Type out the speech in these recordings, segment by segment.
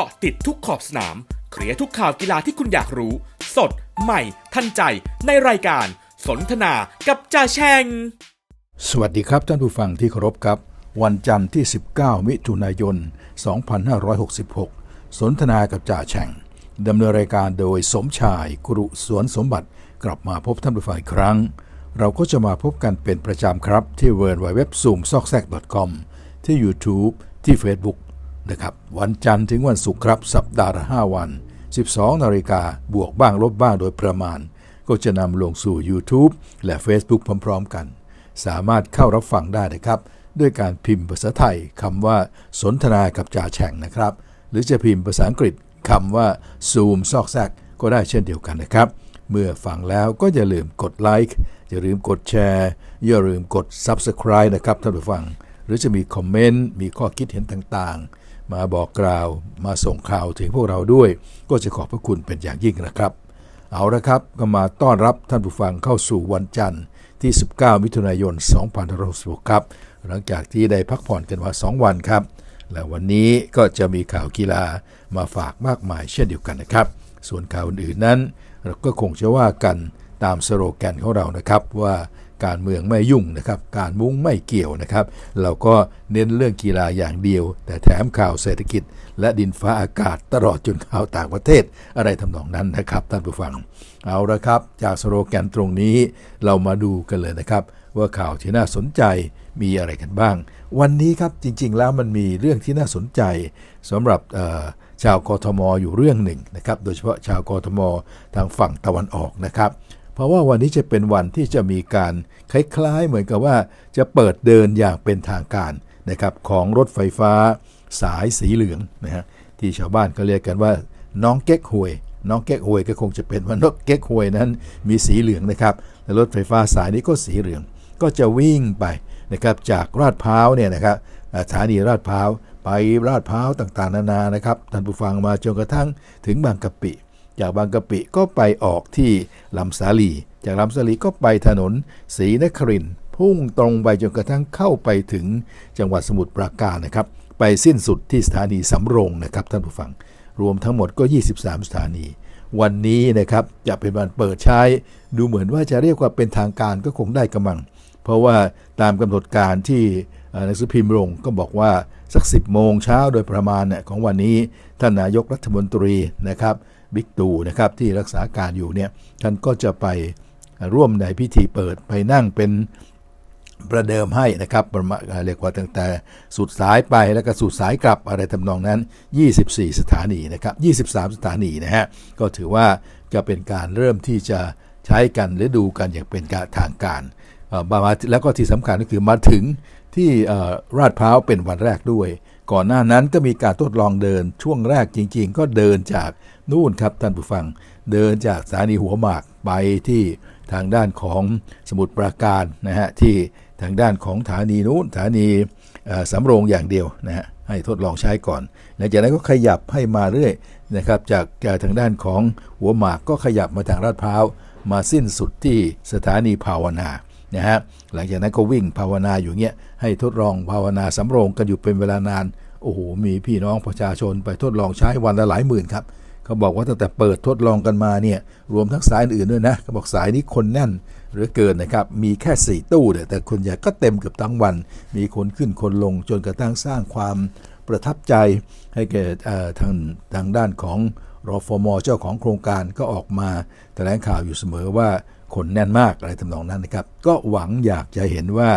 กาะติดทุกขอบสนาม เคลียร์ทุกข่าวกีฬาที่คุณอยากรู้ สดใหม่ทันใจ ในรายการสนทนากับจ่าแชง สวัสดีครับท่านผู้ฟังที่เคารพครับ วันจันทร์ที่ 19 มิถุนายน 2566 สนทนากับจ่าแชงดำเนินรายการโดยสมชายครุสวนสมบัติ กลับมาพบท่านผู้ฟังอีกครั้ง เราก็จะมาพบกันเป็นประจำครับ ที่เววิร์ดไ์เว็บซูมซอกแซก c o m ที่ YouTube ที่ Facebook นะครับวันจันทร์ถึงวันศุกร์ครับสัปดาห์ละ5วัน 12นาฬิกาบวกบ้างลบบ้างโดยประมาณ ก็จะนำลงสู่ YouTube และ Facebook พร้อมๆกัน สามารถเข้ารับฟังได้นะครับ ด้วยการพิมพ์ภาษาไทยคำว่าสนทนากับจ่าแฉ่งนะครับ หรือจะพิมพ์ภาษาอังกฤษคำว่าซูมซอกแซกก็ได้เช่นเดียวกันนะครับ เมื่อฟังแล้วก็อย่าลืมกดไลค์อย่าลืมกดแชร์อย่าลืมกด Subscribe นะครับท่านผู้ฟังหรือจะมีคอมเมนต์มีข้อคิดเห็นต่างๆมาบอกกล่าวมาส่งข่าวถึงพวกเราด้วย ก็จะขอบพระคุณเป็นอย่างยิ่งนะครับ เอาละครับก็มาต้อนรับท่านผู้ฟังเข้าสู่วันจันทร์ที่ 19 มิถุนายน2566ครับหลังจากที่ได้พักผ่อนกันมา2 วันครับและวันนี้ก็จะมีข่าวกีฬามาฝากมากมายเช่นเดียวกันนะครับ ส่วนข่าวอื่นๆนั้นเราก็คงจะว่ากันตามสโลแกนของเรานะครับว่าการเมืองไม่ยุ่งนะครับ การมุ้งไม่เกี่ยวนะครับ เราก็เน้นเรื่องกีฬาอย่างเดียว แต่แถมข่าวเศรษฐกิจ และดินฟ้าอากาศตลอดจนข่าวต่างประเทศอะไรทำนองนั้นนะครับท่านผู้ฟังเอาละครับ จากสโลแกนตรงนี้เรามาดูกันเลยนะครับ ว่าข่าวที่น่าสนใจมีอะไรกันบ้าง วันนี้ครับจริงๆแล้วมันมีเรื่องที่น่าสนใจสำหรับชาวกทมอยู่เรื่องหนึ่งนะครับ โดยเฉพาะชาวกทม ทางฝั่งตะวันออกนะครับเพราะว่าวันนี้จะเป็นวันที่จะมีการคล้ายๆเหมือนกับว่าจะเปิดเดินอย่างเป็นทางการนะครับของรถไฟฟ้าสายสีเหลืองนะฮะที่ชาวบ้านก็เรียกกันว่า น้องเก๊กฮวย น้องเก๊กฮวยก็คงจะเป็นว่านกเก๊กฮวยนั้นมีสีเหลืองนะครับและรถไฟฟ้าสายนี้ก็สีเหลืองก็จะวิ่งไปนะครับจากราดพร้าวเนี่ยนะครับสถานีราดพร้าวไปราดพร้าวต่างๆนานานะครับท่านผู้ฟังมาจนกระทั่งถึงบางกะปิจากบางกะปิก็ไปออกที่ลำสาลี จากลำสาลีก็ไปถนนศรีนคริน พุ่งตรงไปจนกระทั่งเข้าไปถึงจังหวัดสมุทรปราการนะครับ ไปสิ้นสุดที่สถานีสำโรงนะครับ ท่านผู้ฟัง รวมทั้งหมดก็ 23 สถานี วันนี้นะครับจะเป็นวันเปิดใช้ ดูเหมือนว่าจะเรียกว่าเป็นทางการก็คงได้กำลัง เพราะว่าตามกำหนดการที่ในัสืพิมพ์ลงก็บอกว่า สัก10โมงเช้าโดยประมาณของวันนี้ท่านนายกรัฐมนตรีนะครับบิ๊กตูนะครับที่รักษาการอยู่เนี่ยท่านก็จะไปร่วมในพิธีเปิด ไปนั่งเป็นประเดิมให้นะครับประมาณเรียกว่าตั้งแต่สุดสายไปแล้วก็สุดสายกลับอะไรทำนองนั้น 24 สถานีนะครับ 23 สถานีนะฮะก็ถือว่าจะเป็นการเริ่มที่จะใช้กันหรือดูกันอย่างเป็นการทางการมาแล้วก็ที่สำคัญก็คือมาถึงที่ราดพร้าวเป็นวันแรกด้วยก่อนหน้านั้นก็มีการทดลองเดินช่วงแรกจริง ๆ ก็เดินจากนู่นครับท่านผู้ฟัง เดินจากสถานีหัวหมากไปที่ทางด้านของสมุทรปราการนะฮะที่ทางด้านของสถานีนู้นสถานีสำโรงอย่างเดียวนะฮะให้ทดลองใช้ก่อนหลังจากนั้นก็ขยับให้มาเรื่อยนะครับ จากทางด้านของหัวหมากก็ขยับมาทางราดพร้าวมาสิ้นสุดที่สถานีภาวนานะฮะหลังจากนั้นก็วิ่งภาวนาอยู่เงี้ยให้ทดลองภาวนาสำโรงกันอยู่เป็นเวลานานโอ้โหมีพี่น้องประชาชน ไปทดลองใช้วันละหลายหมื่นครับเขาบอกว่าตั้งแต่เปิดทดลองกันมาเนี่ยรวมทั้งสายอื่นด้วยนะเขาบอกสายนี้คนแน่นหรือเกินนะครับมีแค่ 4 ตู้เนี่ยแต่คนใหญ่ก็เต็มเกือบทั้งวัน มีคนขึ้นคนลงจนกระทั่งสร้างความประทับใจให้แก่ทางทางด้านของรอฟมเจ้าของโครงการก็ออกมาแถลงข่าวอยู่เสมอว่าคนแน่นมากอะไรทำนองนั้นนะครับ ก็หวังอยากจะเห็นว่า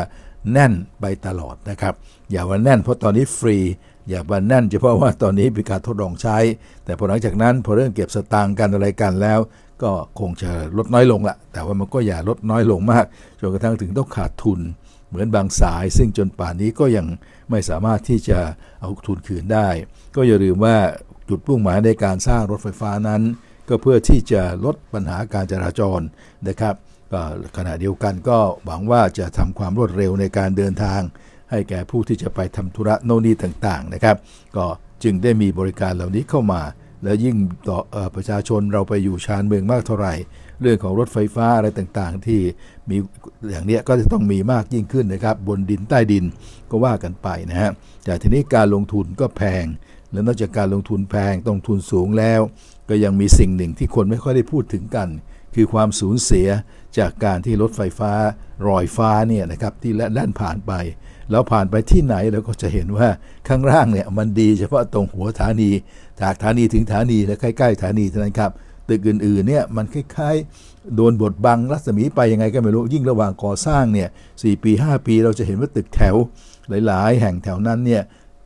แน่นไปตลอดนะครับ อย่าว่าแน่นเพราะตอนนี้ฟรี อย่าว่าแน่นเฉพาะว่าตอนนี้มีการทดลองใช้ แต่พอหลังจากนั้น พอเรื่องเก็บสตางค์กันอะไรกันแล้ว ก็คงจะลดน้อยลงละแต่ว่ามันก็อย่าลดน้อยลงมาก จนกระทั่งถึงต้องขาดทุน เหมือนบางสาย ซึ่งจนป่านนี้ก็ยังไม่สามารถที่จะเอาทุนคืนได้ ก็อย่าลืมว่าจุดมุ่งหมายในการสร้างรถไฟฟ้านั้นก็เพื่อที่จะลดปัญหาการจราจรนะครับก็ขณะเดียวกันก็หวังว่าจะทำความรวดเร็วในการเดินทาง ให้แก่ผู้ที่จะไปทำธุระโน่นนี่ต่างๆนะครับ ก็จึงได้มีบริการเหล่านี้เข้ามา และยิ่งต่อประชาชนเราไปอยู่ชานเมืองมากเท่าไหร่ เรื่องของรถไฟฟ้าอะไรต่างๆ ที่มีอย่างนี้ก็จะต้องมีมากยิ่งขึ้นนะครับ บนดินใต้ดินก็ว่ากันไปนะฮะ แต่ทีนี้การลงทุนก็แพง และนอกจากการลงทุนแพง ต้องทุนสูงแล้วก็ยังมีสิ่งหนึ่งที่คนไม่ค่อยได้พูดถึงกัน คือความสูญเสียจากการที่รถไฟฟ้า รอยฟ้าเนี่ยนะครับที่แล่นผ่านไป แล้วผ่านไปที่ไหนเราก็จะเห็นว่าข้างล่างเนี่ยมันดีเฉพาะตรงหัวฐานีจากฐานีถึงฐานี และใกล้ๆฐานีเท่านั้นครับตึกอื่นๆเนี่ย มันคล้ายๆ โดนบทบังรัศมีไปยังไงก็ไม่รู้ยิ่งระหว่างก่อสร้างเนี่ยสปี5ปีเราจะเห็นว่าตึกแถวหลายๆ แห่งแถวนั้นเนี่ย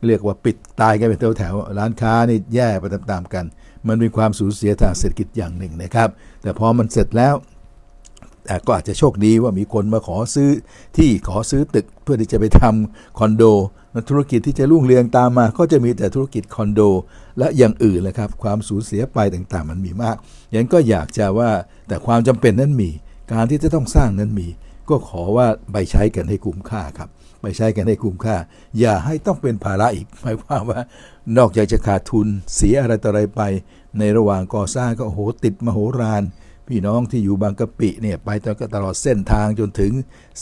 เรียกว่าปิดตายกันเป็นแถวๆร้านค้านี่แย่ไปตามๆกันมันมีความสูญเสียทางเศรษฐกิจอย่างหนึ่งนะครับ แต่พอมันเสร็จแล้ว ก็อาจจะโชคดีว่ามีคนมาขอซื้อที่ขอซื้อตึกเพื่อที่จะไปทำคอนโด ธุรกิจที่จะรุ่งเรืองตามมา ก็จะมีแต่ธุรกิจคอนโด และอย่างอื่นแหละครับ ความสูญเสียไปต่างๆ มันมีมากยันก็อยากจะว่าแต่ความจำเป็นนั้นมี การที่จะต้องสร้างนั้นมี ก็ขอว่าไปใช้กันให้คุ้มค่าครับไปใช้กันให้คุ้มค่า อย่าให้ต้องเป็นภาระอีกหมายความว่า นอกจากจะขาดทุนเสียอะไรต่ออะไรไป ในระหว่างก่อสร้าง ก็โหติดมโหฬารพี่น้องที่อยู่บางกะปิเนี่ยไปตลอดเส้นทางจนถึง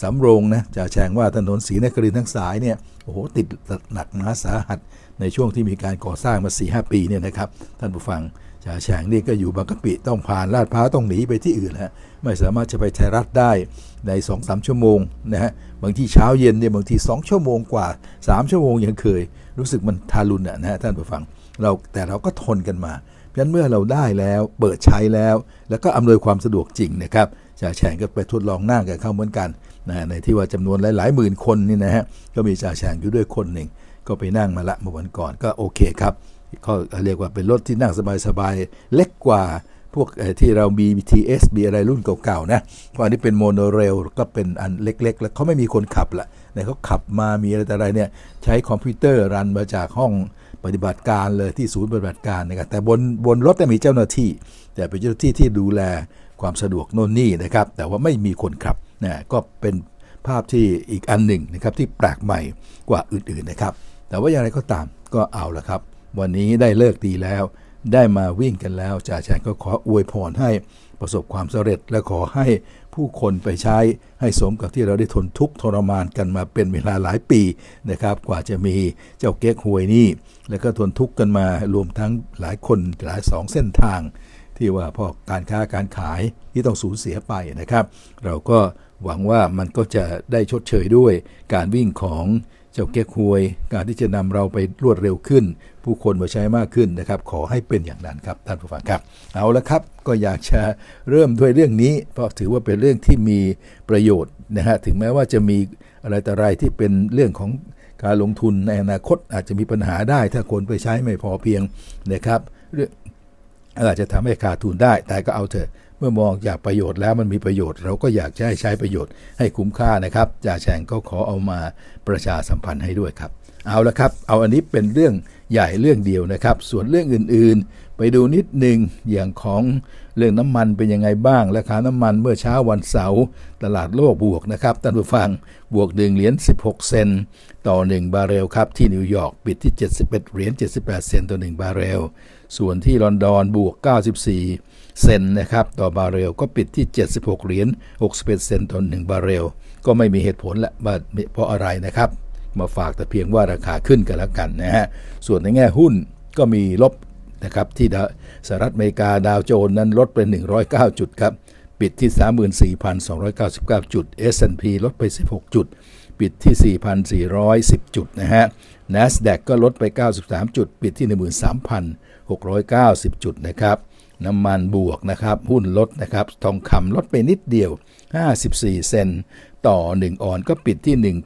สำโรงนะจะแชงว่าถนนสีนครินทั้งสายเนี่ยโอ้โหติดหนักหนาสาหัสในช่วงที่มีการก่อสร้างมา4-5ปีเนี่ยนะครับท่านผู้ฟังจ่าแฉงนี่ก็อยู่บางกะปิต้องผ่านลาดพร้าวต้องหนีไปที่อื่นฮะไม่สามารถจะไปไทยรัฐได้ในสองสามชั่วโมงนะฮะบางทีเช้าเย็นเนี่ยบางทีสองชั่วโมงกว่า 3 ชั่วโมงยังเคย รู้สึกมันทารุณนะฮะท่านผู้ฟังเราแต่เราก็ทนกันมา เพราะันเมื่อเราได้แล้วเปิดใช้แล้วแล้วก็อำนวยความสะดวกจริงนะครับจ่าแฉงก็ไปทดลอง นั่งกันเข้าเหมือนกันนะในที่ว่าจำนวนหลายหมื่นคนนี่นะฮะก็มีจ่าแฉงอยู่ด้วยคนหนึ่งก็ไปนั่งมาละเมื่อวันก่อนก็โอเคครับก็เรียกว่าเป็นรถที่นั่งสบายๆ เล็กกว่าพวกที่เรามี BTS มีอะไรรุ่นเก่าๆนะเพราะอันนี้เป็นโมโนเรลก็เป็นอันเล็ก ๆ แล้วเขาไม่มีคนขับละเนเขาขับมามีอะไรแต่อะไรเนี่ยใช้คอมพิวเตอร์รันมาจากห้องปฏิบัติการเลยที่ศูนย์ปฏิบัติการนะครับแต่บนบนรถมีเจ้าหน้าที่ แต่เป็นเจ้าหน้าที่ที่ดูแลความสะดวกโน่นนี่นะครับ แต่ว่าไม่มีคนขับนะก็เป็นภาพที่อีกอันหนึ่งนะครับที่แปลกใหม่กว่าอื่นๆนะครับ แต่ว่าอย่างไรก็ตามก็เอาละครับวันนี้ได้เลิกดีแล้วได้มาวิ่งกันแล้วจ่าแฉงก็ขออวยพรให้ประสบความสำเร็จและขอให้ผู้คนไปใช้ ให้สมกับที่เราได้ทนทุกข์ทรมานกันมาเป็นเวลาหลายปีนะครับ กว่าจะมีเจ้าเก๊กหวยนี่แล้วก็ทนทุกข์กันมารวมทั้งหลายคนหลายสองเส้นทาง ที่ว่าพอการค้าการขายที่ต้องสูญเสียไปนะครับ เราก็หวังว่ามันก็จะได้ชดเชยด้วยการวิ่งของจ้าเก๊กฮวยการที่จะนำเราไปรวดเร็วขึ้น ผู้คนมาใช้มากขึ้นนะครับขอให้เป็นอย่างนั้นครับท่านผู้ฟังครับ เอาละครับก็อยากจะเริ่มด้วยเรื่องนี้เพราะถือว่าเป็นเรื่องที่มีประโยชน์นะฮะถึงแม้ว่าจะมีอะไรแต่ไรที่เป็นเรื่องของการลงทุนในอนาคตอาจจะมีปัญหาได้ถ้าคนไปใช้ไม่พอเพียงนะครับอาจจะทำให้ขาดทุนได้แต่ก็เอาเถอะมื่อมองจากประโยชน์แล้วมันมีประโยชน์เราก็อยากจะให้ใช้ประโยชน์ให้คุ้มค่านะครับ จ่าแฉงก็ขอเอามาประชาสัมพันธ์ให้ด้วยครับ เอาละครับเอาอันนี้เป็นเรื่องใหญ่เรื่องเดียวนะครับ ส่วนเรื่องอื่นๆ ไปดูนิดหนึ่งอย่างของเรื่องน้ำมันเป็นยังไงบ้างราคาน้ำมันเมื่อเช้าวันเสาร์ตลาดโลกบวกนะครับท่านผู้ฟังบวก1เหรียญ16 เซนต่อ 1 บาร์เรลครับที่นิวยอร์กปิดที่71เหรียญ78เซนต์ต่อ1บาร์เรล ส่วนที่ลอนดอนบวก 94เซนนะครับต่อบาร์เรลก็ปิดที่ 76 เหรียญ61เซนต์ต่อ1บาร์เรลก็ไม่มีเหตุผลละว่าเพราะอะไรนะครับ มาฝากแต่เพียงว่าราคาขึ้นกันแล้วกันนะฮะส่วนในแง่หุ้นก็มีลบนะครับที่สหรัฐอเมริกาดาวโจน นั้นลดไป 109 จุดครับ ปิดที่ 34,299 จุด S&P ลดไป 16 จุด ปิดที่ 4,410 จุดนะฮะ NASDAQ ก็ลดไป 93 จุด ปิดที่ 13,690จุดนะครับน้ำมันบวกนะครับ หุ้นลดนะครับ ทองคำลดไปนิดเดียว 54 เซนต์ต่อ 1 ออนก็ปิดที่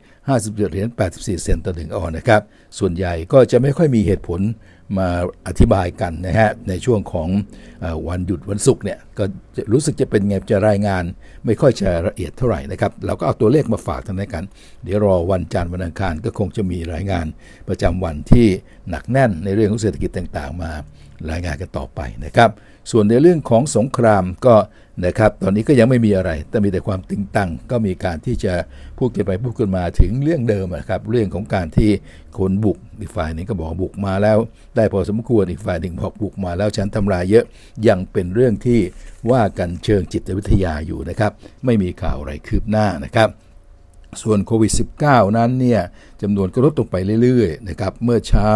1,957เหรียญ84 เซนต์ต่อ 1ออนนะครับ ส่วนใหญ่ก็จะไม่ค่อยมีเหตุผลมาอธิบายกันนะฮะในช่วงของวันหยุดวันศุกร์เนี่ยก็รู้สึกจะเป็นไงจะรายงานไม่ค่อยจะละเอียดเท่าไหร่นะครับ เราก็เอาตัวเลขมาฝากท่งนในกัน เดี๋ยวรอวันจันทร์วันอังคารก็คงจะมีรายงาน ประจำวันที่หนักแน่นในเรื่องของเศรษฐกิจต่างๆ มารายงานกันต่อไปนะครับ ส่วนในเรื่องของสงครามก็นะครับตอนนี้ก็ยังไม่มีอะไร แต่มีแต่ความตึงตัง ก็มีการที่จะพูดกันไปพูดกันมาถึงเรื่องเดิมนะครับเรื่องของการที่คนบุกอีกฝ่ายหนึ่งก็บอกบุกมาแล้วได้พอสมควรอีกฝ่ายหนึ่งบอกบุกมา แล้วฉันทำลายเยอะยังเป็นเรื่องที่ว่ากันเชิงจิตวิทยาอยู่นะครับับไม่มีข่าวอะไรคืบหน้านะครับ ส่วนโควิด -19 นั้นเนี่ยจำนวนก็ลดลงไปเรื่อย ๆนะครับ เมื่อเช้า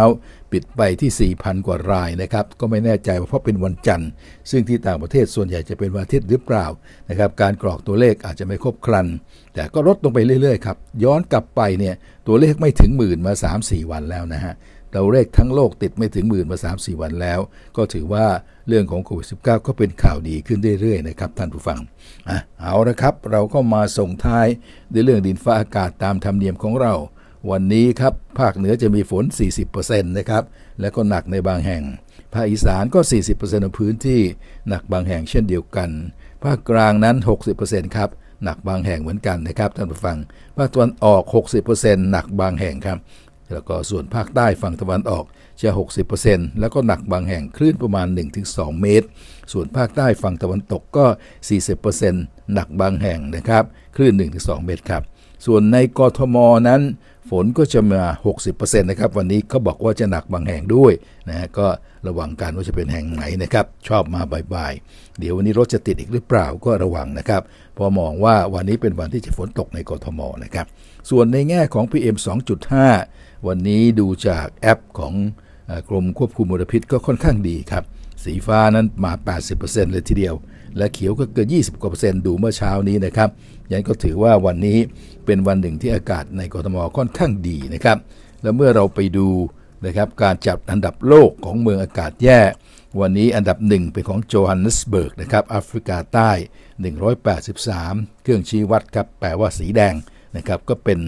ปิดไปที่ 4,000 กว่ารายนะครับ ก็ไม่แน่ใจว่าเพราะเป็นวันจันทร์ ซึ่งที่ต่างประเทศส่วนใหญ่จะเป็นวันอาทิตย์หรือเปล่านะครับ การกรอกตัวเลขอาจจะไม่ครบครัน แต่ก็ลดลงไปเรื่อยๆครับย้อนกลับไปเนี่ยตัวเลขไม่ถึงหมื่นมา 3-4 วันแล้วนะฮะเราเลขทั้งโลกติดไม่ถึงหมื่นมา3 4 วันแล้ว ก็ถือว่าเรื่องของโควิด -19 ก็เป็นข่าวดีขึ้นเรื่อยๆนะครับท่านผู้ฟังอ่ะเอาละครับ เราก็มาส่งท้ายในเรื่องดินฟ้าอากาศตามธรรมเนียมของเรา วันนี้ครับ ภาคเหนือจะมีฝน 40%นะครับ และก็หนักในบางแห่ง ภาคอีสานก็ 40%ของพื้นที่หนักบางแห่งเช่นเดียวกัน ภาคกลางนั้น 60%ครับหนักบางแห่งเหมือนกันนะครับท่านผู้ฟังภาคตะวันออก 60%หนักบางแห่งครับแล้วก็ส่วนภาคใต้ฝั่งตะวันออกจะ 60%แล้วก็หนักบางแห่งคลื่นประมาณ 1-2 เมตร ส่วนภาคใต้ฝั่งตะวันตกก็ 40%หนักบางแห่งนะครับ คลื่น 1-2 เมตรครับ ส่วนในกทมนั้น ฝนก็จะมา 60%นะครับวันนี้เขาบอกว่าจะหนักบางแห่งด้วยนะฮะก็ระวังการว่าจะเป็นแห่งไหนนะครับ ชอบมาบ่าย ๆ เดี๋ยววันนี้รถจะติดอีกหรือเปล่าก็ระวังนะครับพอมองว่าวันนี้เป็นวันที่จะฝนตกในกทมนะครับ ส่วนในแง่ของ PM 2.5วันนี้ดูจากแอปของกรมควบคุมมลพิษก็ค่อนข้างดีครับ สีฟ้านั้นมา 80%เลยทีเดียว และเขียวก็เกิน20 กว่าเปอร์เซ็นต์ดูเมื่อเช้านี้นะครับ ยันก็ถือว่าวันนี้เป็นวันหนึ่งที่อากาศในกรทมค่อนข้างดีนะครับ และเมื่อเราไปดูนะครับการจัดอันดับโลกของเมืองอากาศแย่ วันนี้อันดับหนึ่งเป็นของโจฮันเนสเบิร์กนะครับแอฟริกาใต้ 183 เครื่องชี้วัดครับแปลว่าสีแดงนะครับก็เป็น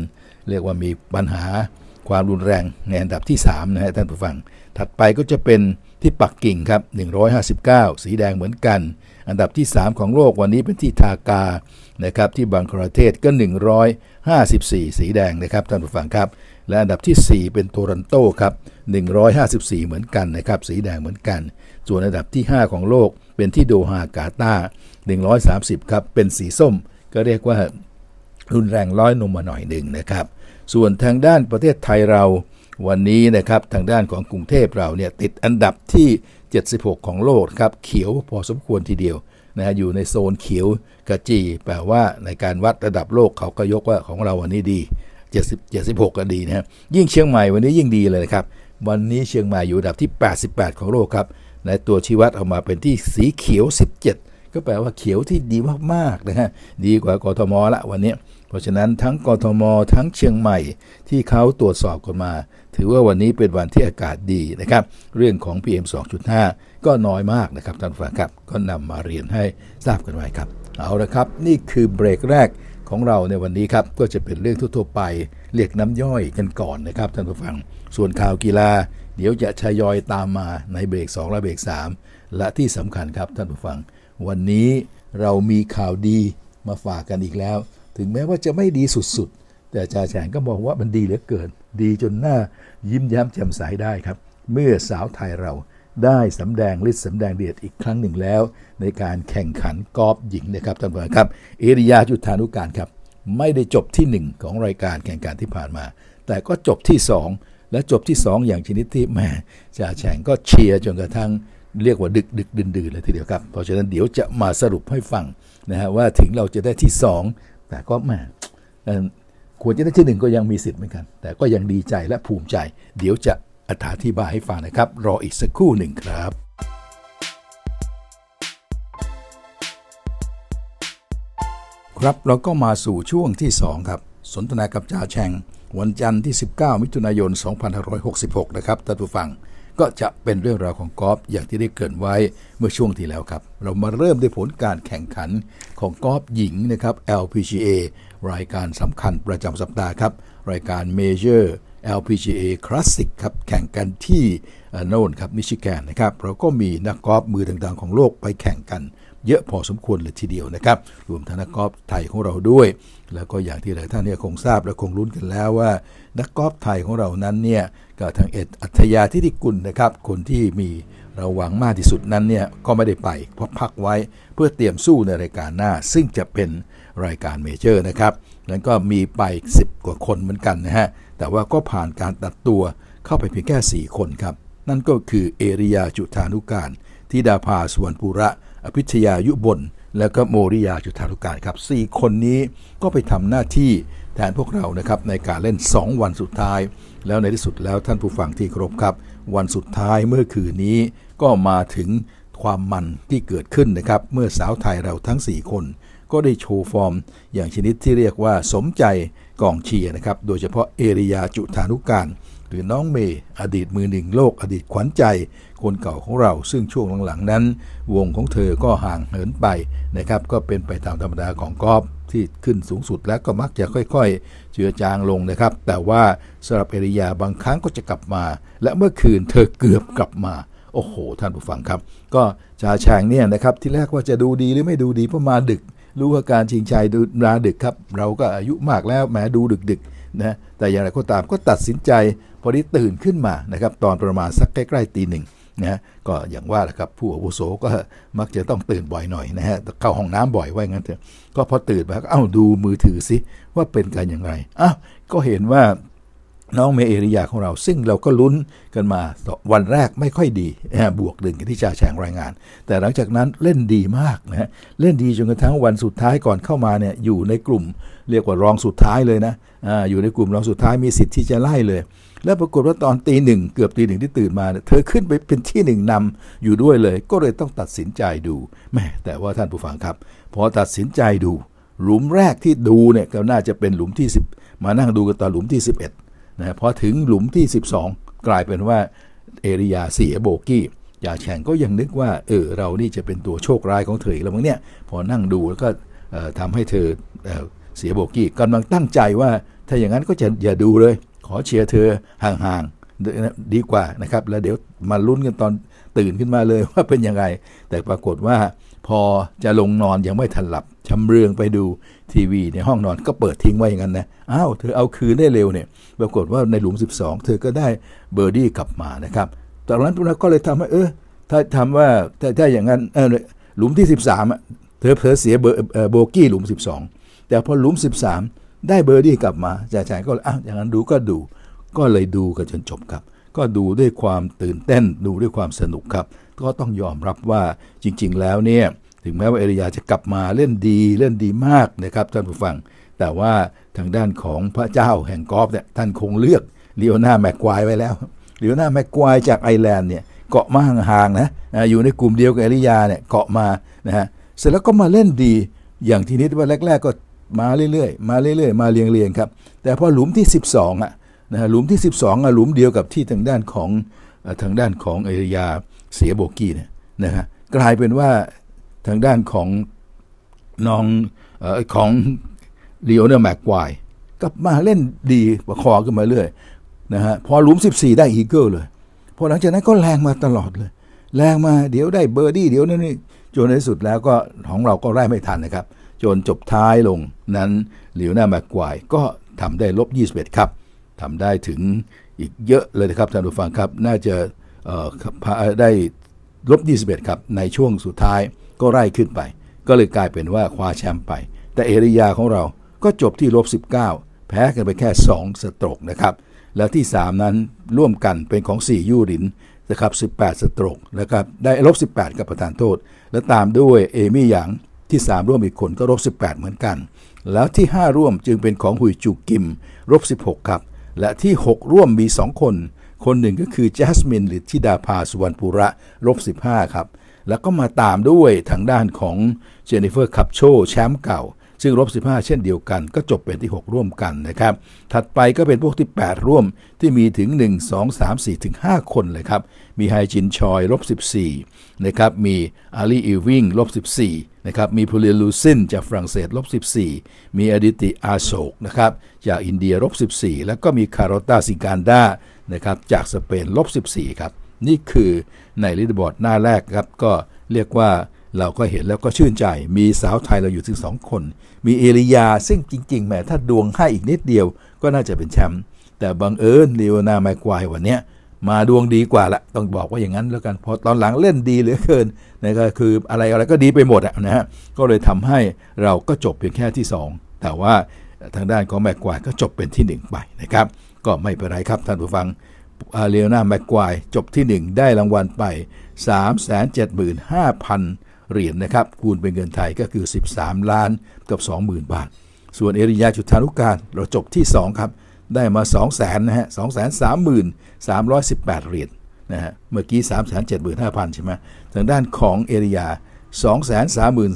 เรียกว่ามีปัญหาความรุนแรงในอันดับที่3นะฮะท่านผู้ฟัง ถัดไปก็จะเป็นที่ปักกิ่งครับ 159 สีแดงเหมือนกัน อันดับที่ 3 ของโลกวันนี้เป็นที่ทากานะครับ ที่บังคลาเทศก็ 154 สีแดงนะครับท่านผู้ฟังครับ และอันดับที่ 4 เป็นโทรันโตครับ154 เหมือนกันนะครับ สีแดงเหมือนกัน ส่วนอันดับที่ 5 ของโลกเป็นที่โดฮากาตา130ครับเป็นสีส้ม ก็เรียกว่ารุนแรงร้อยนมมาหน่อยหนึ่งนะครับส่วนทางด้านประเทศไทยเราวันนี้นะครับทางด้านของกรุงเทพเราเนี่ยติดอันดับที่ 76 ของโลกครับเขียวพอสมควรทีเดียวนะอยู่ในโซนเขียวกระจีแปลว่าในการวัดระดับโลกเขาก็ยกว่าของเราวันนี้ดี70 76ก็ดีนะยิ่งเชียงใหม่วันนี้ยิ่งดีเลยนะครับ วันนี้เชียงใหม่อยู่อันดับที่ 88 ของโลกครับในตัวชี้วัดออกมาเป็นที่สีเขียว 17ก็แปลว่าเขียวที่ดีมากๆนะฮะดีกว่ากทมละวันนี้ เพราะฉะนั้นทั้งกทม ทั้งเชียงใหม่ที่เขาตรวจสอบกันมา ถือว่าวันนี้เป็นวันที่อากาศดีนะครับ เรื่องของ PM 2.5 ก็น้อยมากนะครับท่านฟังครับ ก็นำมาเรียนให้ทราบกันไว้ครับ เอาละครับนี่คือเบรกแรกของเราในวันนี้ครับ ก็จะเป็นเรื่องทั่วๆไป เรียกน้ำย่อยกันก่อนนะครับท่านผู้ฟัง ส่วนข่าวกีฬาเดี๋ยวจะชยอยตามมาในเบรก2และเบรก3 และที่สำคัญครับท่านผู้ฟังวันนี้เรามีข่าวดีมาฝากกันอีกแล้ว ถึงแม้ว่าจะไม่ดีสุด ๆ แต่จ่าแฉงก็บอกว่ามันดีเหลือเกินดีจนหน้า ยิ้มย้มแจ่มใสได้ครับ เมื่อสาวไทยเราได้สำแดงฤทธิ์สำแดงเดชอีกครั้งหนึ่งแล้ว ในการแข่งขันกอล์ฟหญิงนะครับท่านผู้ชมครับ เอริยาจุธานุการครับไม่ได้จบที่1ของรายการแข่งขันที่ผ่านมาแต่ก็จบที่2และจบที่2 อย่างชนิดที่แม่จ่าแฉงก็เชียร์จนกระทั่งเรียกว่าดึกดึกดื่นดนเลยทีเดียวครับ เพราะฉะนั้นเดี๋ยวจะมาสรุปให้ฟังนะฮะว่าถึงเราจะได้ที่ 2 แต่ก็มาควรจะได้ที่หนึ่งก็ยังมีสิทธิ์เหมือนกัน แต่ก็ยังดีใจและภูมิใจ เดี๋ยวจะอธิบายให้ฟังนะครับ รออีกสักครู่หนึ่งครับ ครับ เราก็มาสู่ช่วงที่ 2 ครับ สนทนากับจ่าแชงวันจันทร์ที่ 19 มิถุนายน2566นะครับท่านผู้ฟังก็จะเป็นเรื่องราวของกอล์ฟอย่างที่ได้เกริ่นไว้เมื่อช่วงที่แล้วครับ เรามาเริ่มด้วยผลการแข่งขันของกอล์ฟหญิงนะครับ LPGA รายการสำคัญประจำสัปดาห์ครับ รายการ Major LPGA Classic ครับ แข่งกันที่โน่นครับมิชิแกนนะครับ เราก็มีนักกอล์ฟมือต่างๆของโลกไปแข่งกันเยอะพอสมควรเลยทีเดียวนะครับ รวมทั้งนักกอล์ฟไทยของเราด้วย แล้วก็อย่างที่หลายท่านเนี่ยคงทราบและคงรุ้นกันแล้วว่า นักกอล์ฟไทยของเรานั้นเนี่ยกับทางเอ็ดอัธยาทิติกุลนะครับ คนที่มีเราหวังมากที่สุดนั้นเนี่ยก็ไม่ได้ไปเพราะพักไว้เพื่อเตรียมสู้ในรายการหน้า ซึ่งจะเป็นรายการเมเจอร์นะครับนั้นก็มีไป10 กว่าคนเหมือนกันนะฮะแต่ว่าก็ผ่านการตัดตัวเข้าไปเพียงแค่4คนครับนั่นก็คือเอริยาจุธานุการทิดาภาสวรรณปุระอภิชยายุบนและก็โมริยาจุธาธุการครับสี่คนนี้ก็ไปทำหน้าที่แทนพวกเรานะครับในการเล่น 2 วันสุดท้าย แล้วในที่สุดแล้วท่านผู้ฟังที่ครบครับ วันสุดท้ายเมื่อคืนนี้ก็มาถึงความมันที่เกิดขึ้นนะครับ เมื่อสาวไทยเราทั้ง 4 คน ก็ได้โชว์ฟอร์ม อย่างชนิดที่เรียกว่าสมใจกองเชียร์นะครับ โดยเฉพาะเอริยาจุธานุการหรือน้องเมย์อดีตมือหนึ่งโลก อดีตขวัญใจ คนเก่าของเรา ซึ่งช่วงหลังๆ นั้น วงของเธอก็ห่างเหินไปนะครับก็เป็นไปตามธรรมดาของกอล์ฟที่ขึ้นสูงสุดแล้วก็มักจะค่อยๆเจือจางลงนะครับ แต่ว่าสำหรับเอริยาบางครั้งก็จะกลับมา และเมื่อคืนเธอเกือบกลับมาโอ้โห ท่านผู้ฟังครับ ก็ชาแางเนี่ยนะครับที่แรกว่าจะดูดีหรือไม่ดูดีเพราะมาดึก รู้ว่าการชิงชัยดูราดึกครับเราก็อายุมากแล้วแหมดูดึกๆนะแต่อย่างไรก็ตามก็ตัดสินใจอดีตื่นขึ้นมานะครับตอนประมาณสักใกล้ๆตีหนึ่งนะก็อย่างว่าแหละครับผู้อาวุโสก็มักจะต้องตื่นบ่อยหน่อยนะฮะเข้าห้องน้ำบ่อยว่างั้นเถอะก็พอตื่นมาเอ้าดูมือถือสิว่าเป็นกันอย่างไรอ้าวก็เห็นว่าน้องเมเอริยาของเรา ซึ่งเราก็ลุ้นกันมาวันแรกไม่ค่อยดี บวกหนึ่งที่จาแฉงรายงาน แต่หลังจากนั้นเล่นดีมากนะเล่นดีจนกระทั่งวันสุดท้ายก่อนเข้ามาเนี่ยอยู่ในกลุ่มเรียกว่ารองสุดท้ายเลยนะออยู่ในกลุ่มรองสุดท้ายมีสิทธิ์ที่จะไล่เลยแล้วปรากฏว่าตอนตีหนึ่งเกือบตีหนึ่งที่ตื่นมาเนี่ยเธอขึ้นไปเป็นที่หนึ่งนำอยู่ด้วยเลย ก็เลยต้องตัดสินใจดูแม่แต่ว่าท่านผู้ฟังครับพอตัดสินใจดู หลุมแรกที่ดูเนี่ยก็น่าจะเป็นหลุมที่ 10 มานั่งดูกันตอนหลุมที่ 11นะพอถึงหลุมที่ 12 กลายเป็นว่าเอริยาเสียโบกี้ยาแฉ่งก็ยังนึกว่าเออเรานี่จะเป็นตัวโชคร้ายของเธออีกแล้วมั้งเนี่ยพอนั่งดูแล้วก็ทำให้เธอเสียโบกี้กำลังตั้งใจว่า ถ้าอย่างนั้นก็จะอย่าดูเลยขอเชียร์เธอ ห่าง ๆ ดีกว่านะครับแล้วเดี๋ยวมาลุ้นกันตอนตื่นขึ้นมาเลยว่าเป็นยังไง แต่ปรากฏว่า พอจะลงนอนยังไม่ ทันหลับชำเรือง ไปดูทีวีในห้องนอนก็เปิดทิ้ง ไว้อย่างนั้นนะอ้าว เธอเอาคืนได้เร็วเนี่ยปรากฏว่าในหลุม 12 เธอก็ได้เบอร์ดี้กลับมานะครับตอนนั้นเราก็เลยทำให้เออถ้าทำว่าถ้าถ้าอย่างนั้นเออหลุมที่ 13เธอเพอเสียเบอร์โบกี้หลุม 12 แต่พอหลุม 13ได้เบอร์ดี้กลับมาจ่าชายก็อ้าวอย่างนั้นดูก็ดู ก็เลยดูกันจนจบครับ ก็ดูด้วยความตื่นเต้นดูด้วยความสนุกครับ ก็ต้องยอมรับว่าจริงๆแล้วเนี่ยถึงแม้ว่าเอริยาจะกลับมาเล่นดีเล่นดีมากนะครับท่านผู้ฟัง แต่ว่าทางด้านของพระเจ้าแห่งกอล์ฟเนี่ยท่านคงเลือกเลโอนาแม็กควายไว้แล้วเลโอนาแม็กควายจากไอแลนด์เนี่ยเกาะมาห่างๆนะอยู่ในกลุ่มเดียวกับเอริยาเนี่ยเกาะมานะฮะเสร็จแล้วก็มาเล่นดีอย่างทีนิดว่าแรกๆก็มาเรื่อยๆ มาเรื่อยๆ มาเรียงๆ ครับ แต่พอหลุมที่ 12อ่ะนะฮะ หลุมที่12อ่ะหลุมเดียวกับที่ทางด้านของทางด้านของเอริยาเสียโบกี้เนี่ยนะฮะ กลายเป็นว่าทางด้านของน้องของลโอเนอร์แม็กควายกับมาเล่นดีประคอขึ้นมาเรื่อยนะฮะ พอหลุม 14 ได้อีเกิลเลย พอหลังจากนั้นก็แรงมาตลอดเลย แรงมาเดี๋ยวได้เบอร์ดี้เดี๋ยวนั่นนี่ จนในสุดแล้วก็ ของเราก็ไล่ไม่ทันนะครับจนจบท้ายลงนั้นหลิวหน้าแม็กกวายก็ทำได้ลบ21ครับทำได้ถึงอีกเยอะเลยนะครับท่านผู้ฟังครับน่าจะได้ลบ21ครับ ในช่วงสุดท้ายก็ไล่ขึ้นไป ก็เลยกลายเป็นว่าคว้าแชมป์ไป แต่เอริยาของเราก็จบที่ลบ19 แพ้กันไปแค่ 2สตรกนะครับและที่ 3 นั้นร่วมกันเป็นของ 4 ยูรินนะครับ 18สตรกนะครับได้ลบ18 กับประธานโทษ และตามด้วยเอมี่หยางที่ 3 ร่วมอีกคนก็ลบ18 เหมือนกัน แล้วที่ 5 ร่วมจึงเป็นของหุยจูกิมลบ16 ครับ และที่ 6 ร่วมมี 2 คน คนหนึ่งก็คือแจสมินหรือทิดาภาสุวรรณปุระลบ15 ครับ แล้วก็มาตามด้วยทางด้านของเจนนิเฟอร์ คับโชแชมป์เก่าซึ่งลบ15 เช่นเดียวกันก็จบเป็นที่ 6 ร่วมกันนะครับ ถัดไปก็เป็นพวกที่8ร่วมที่มีถึง 1 2 3 4 ถึง 5 คนเลยครับ มีไฮจินชอยลบ14นะครับมีอาลีอีวิงลบ14นะครับมีพูเิลูซินจากฝรั่งเศสลบ14 มีอดิติอาโศกนะครับจากอินเดียลบ14 แล้วก็มีคาร์ตาซิการดานะครับจากสเปนลบ14ครับนี่คือในลิดบอร์ดหน้าแรกครับก็เรียกว่าเราก็เห็นแล้วก็ชื่นใจ มีสาวไทยเราอยู่ถึงสองคน มีเอริยาซึ่งจริงๆแหมถ้าดวงให้อีกนิดเดียว ก็น่าจะเป็นแชมป์ แต่บังเอิญเลโอนาไมควายวันนี้มาดวงดีกว่าละ ต้องบอกว่าอย่างนั้นแล้วกัน พอตอนหลังเล่นดีเหลือเกินนะก็คืออะไรอะไรก็ดีไปหมดอะนะฮะ ก็เลยทำให้เราก็จบเพียงแค่ที่ 2 แต่ว่าทางด้านของแม็กควายก็จบเป็นที่1ไปนะครับ ก็ไม่เป็นไรครับ ท่านผู้ฟังเลโอนาแม็กควาย จบที่ 1 ได้รางวัลไป3 7 5 0 0 0เหรียญนนะครับ คูณเป็นเงินไทยก็คือ 13 ล้านกับ 20,000 บาท ส่วนเอริยาจุธานุการเราจบที่ 2 ครับ ได้มา 2 0 0 0 0นะฮะ2 3 3แ1 8เหรียญนนะฮะเมื่อกี้3 7 5 0 0 0 ใช่ไหมทางด้านของเอริยา2 3 3 0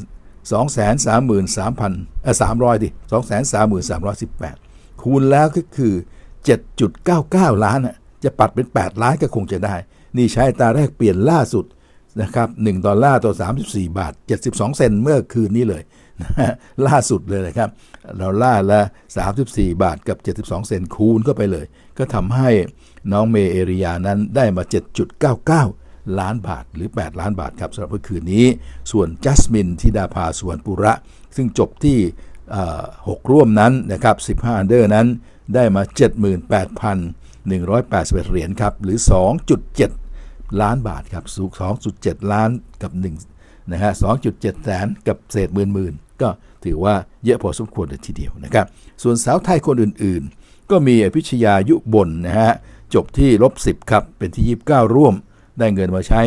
2 3 3พ0 0เออ300ดิ2 3 3แ1 8 คูณแล้วก็คือ 7.99 ล้านอ่ะจะปัดเป็น 8 ล้านก็คงจะได้ นี่ใช้ตาแรกเปลี่ยนล่าสุดนะครับ1ดอลลาร์ต่อ34 บาท 72 เซนเมื่อคืนนี้เลย ล่าสุดเลยนะครับดอลลาร์ละ 34 บาทกับ 72 เซนคูณก็ไปเลย ก็ทำให้น้องเมเอริยานั้นได้มา 7.99 ล้านบาทหรือ 8 ล้านบาทครับสำหรับเมื่อคืนนี้ส่วนจัสมินทิดาภาสวนปุระ ซึ่งจบที่ 6 ร่วมนั้นนะครับ 15อันเดอร์นั้นได้มา 78,181 เหรียญครับ หรือ 2.7ล้านบาทครับสูง 2.7 ล้านกับ1นะฮะ2.7แสนกับเศษหมื่นหมื่นก็ถือว่าเยอะพอสมควรเลยทีเดียวนะครับ ส่วนสาวไทยคนอื่น ๆ ก็มีพิชยายุบนนะฮะจบที่ลบ 10ครับเป็นที่ 29 ร่วม ได้เงินมาใช้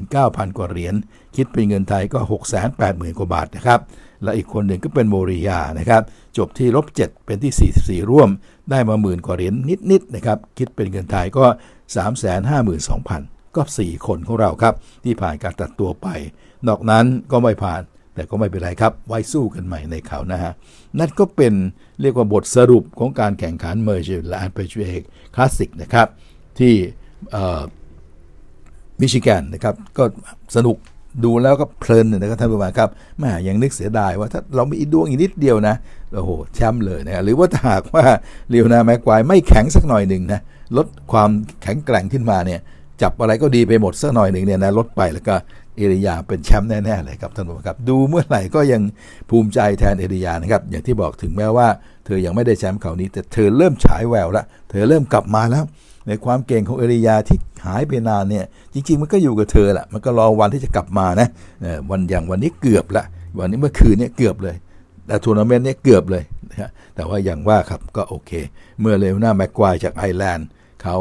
19,000กว่าเหรียญคิดเป็นเงินไทยก็680,000 กว่าบาทนะครับ และอีกคนหนึ่งก็เป็นโมริยานะครับ จบที่ลบ 7 เป็นที่ 44 ร่วม ได้มาหมื่นกว่าเหรียญนิดๆนะครับคิดเป็นเงินไทยก็ 352,000ก็ 4 คนของเราครับที่ผ่านการตัดตัวไป นอกนั้นก็ไม่ผ่านแต่ก็ไม่เป็นไรครับ ไว้สู้กันใหม่ในข่าวนะฮะนั่นก็เป็นเรียกว่าบทสรุปของการแข่งขันเมอร์เชลและอันเปชเอกคลาสสิกนะครับ ที่มิชิแกนนะครับ ก็สนุกดูแล้วก็เพลินนะครับ ท่านผู้ชมครับแม่ยังนึกเสียดายว่าถ้าเรามีอีดวงอีกนิดเดียวนะโอ้โหแชมป์เลยนะหรือว่าถ้าหากว่าเรียวนาแม็กควายไม่แข็งสักหน่อยหนึ่งนะลดความแข็งแกร่งขึ้นมาเนี่ยจับอะไรก็ดีไปหมดสักหน่อยหนึ่งเนี่ยนะลดไปแล้วก็เอริยาเป็นแชมป์แน่ๆเลยครับท่านผู้ชมครับดูเมื่อไหร่ก็ยังภูมิใจแทนเอริยานะครับอย่างที่บอกถึงแม้ว่าเธอยังไม่ได้แชมป์เขานี้แต่เธอเริ่มฉายแววละเธอเริ่มกลับมาแล้ว ในความเก่งของเอริยาที่หายไปนานเนี่ยจริงๆมันก็อยู่กับเธอแหละมันก็รอวันที่จะกลับมานะวันอย่างวันนี้เกือบละวันนี้เมื่อคืนเนี่ยเกือบเลยแต่ทัวร์นาเมนต์เนี่ยเกือบเลยนะแต่ว่าอย่างว่าครับก็โอเค เมื่อเลวหน้าแม็กควายจากไอร์แลนด์เขา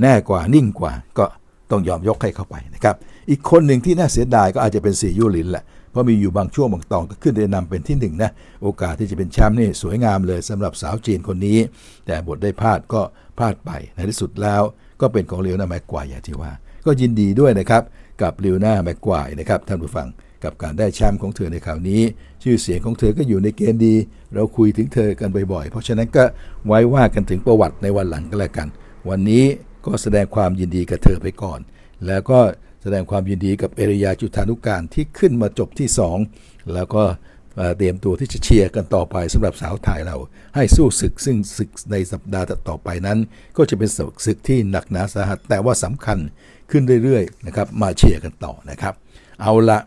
แน่กว่านิ่งกว่าก็ต้องยอมยกให้เข้าไปนะครับ อีกคนหนึ่งที่น่าเสียดายก็อาจจะเป็นสียูลินแหละ เพราะมีอยู่บางช่วงบางตอนก็ขึ้นได้นำเป็นที่หนึ่งนะ โอกาสที่จะเป็นแชมป์นี่สวยงามเลยสำหรับสาวจีนคนนี้ แต่บทได้พลาดก็พลาดไป ในที่สุดแล้ว ก็เป็นของเลียวนาแม็กควาย่าที่ว่า ก็ยินดีด้วยนะครับกับเลียวนาแม็กควายนะครับท่านผู้ฟัง กับการได้แชมป์ของเธอในคราวนี้ ชื่อเสียงของเธอก็อยู่ในเกณฑ์ดี เราคุยถึงเธอกันบ่อยๆ เพราะฉะนั้นก็ไว้ว่ากันถึงประวัติในวันหลังก็แล้วกัน วันนี้ก็แสดงความยินดีกับเธอไปก่อน แล้วก็แสดงความยินดีกับเอริยาจุธานุการที่ขึ้นมาจบที่ 2 แล้วก็เตรียมตัวที่จะเชียร์กันต่อไป สำหรับสาวไทยเราให้สู้ศึกซึ่งศึกในสัปดาห์ต่อไปนั้น ก็จะเป็นศึกที่หนักหนาสาหัสแต่ว่าสำคัญขึ้นเรื่อยๆนะครับมาเชียร์กันต่อนะครับ เอาละ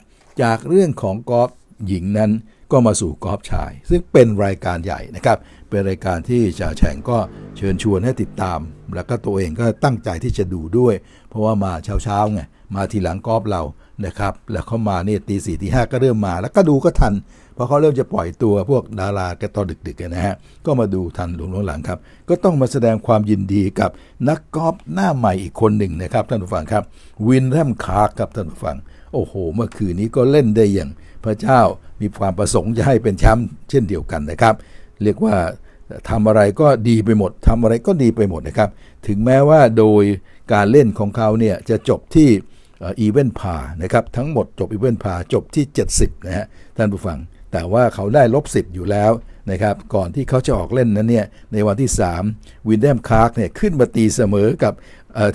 จากเรื่องของกอล์ฟหญิงนั้นก็มาสู่กอล์ฟชาย ซึ่งเป็นรายการใหญ่นะครับ เป็นรายการที่จะแแฉงก็เชิญชวนให้ติดตาม แล้วก็ตัวเองก็ตั้งใจที่จะดูด้วย เพราะว่ามาเช้าเช้าไงมาทีหลังกอล์ฟเรานะครับแล้วเขามาเนี่ยตีสี่ตีห้าก็เริ่มมา แล้วก็ดูก็ทันเพราะเขาเริ่มจะปล่อยตัวพวกดารากตอนดึกๆกันะฮะก็มาดูทันหลวงหลังครับ ก็ต้องมาแสดงความยินดีกับนักกอล์ฟหน้าใหม่อีกคนหนึ่งนะครับท่านผู้ฟังครับ วินแรมคาร์ครับท่านผู้ฟังโอ้โห เมื่อคืนนี้ก็เล่นได้อย่างพระเจ้ามีความประสงค์จะให้เป็นแชมป์เช่นเดียวกันนะครับเรียกว่าทำอะไรก็ดีไปหมดทำอะไรก็ดีไปหมดนะครับ ถึงแม้ว่าโดยการเล่นของเขาเนี่ยจะจบที่อีเวนต์พานะครับทั้งหมดจบอีเวนต์พา จบที่ 70นะฮะท่านผู้ฟัง แต่ว่าเขาได้ลบ 10 อยู่แล้วนะครับก่อนที่เขาจะออกเล่นนั้นเนี่ยในวันที่3วินเดมคาร์กเนี่ยขึ้นมาตีเสมอกับ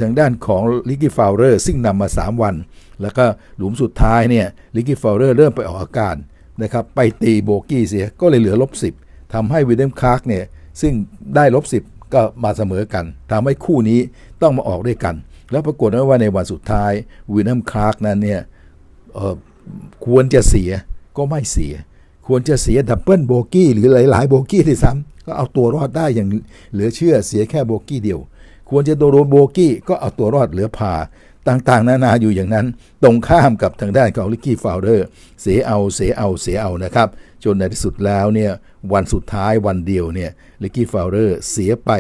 ทางด้านของลิกกี้ฟาวเรอร์ซึ่งนำมา 3 วัน แล้วก็หลุมสุดท้ายเนี่ยลิกกี้ฟาวเรอร์เริ่มไปออกอาการนะครับไปตีโบกี้เสียก็เลยเหลือลบ10ทำให้วิลเลียมคาร์กเนี่ยซึ่งได้ลบสิบก็มาเสมอกันทำให้คู่นี้ต้องมาออกด้วยกัน แล้วปรากฏว่าในวันสุดท้ายวิลเลียมคาร์กนั้นเนี่ยควรจะเสียก็ไม่เสีย ควรจะเสียดับเบิลโบกี้หรือหลาย ๆโบกี้ด้วยซ้ำก็เอาตัวรอดได้อย่างเหลือเชื่อเสียแค่โบกี้เดียว ควรจะโดนโบกี้ก็เอาตัวรอดเหลือผ่าต่างๆ นานาอยู่อย่างนั้น ตรงข้ามกับทางด้านของลิกกี้ฟาวเดอร์เสียเอาเสียเอาเสียเอานะครับ จนในที่สุดแล้วเนี่ยวันสุดท้ายวันเดียว เนี่ย ลิกกี้ฟาวเลอร์เสียไป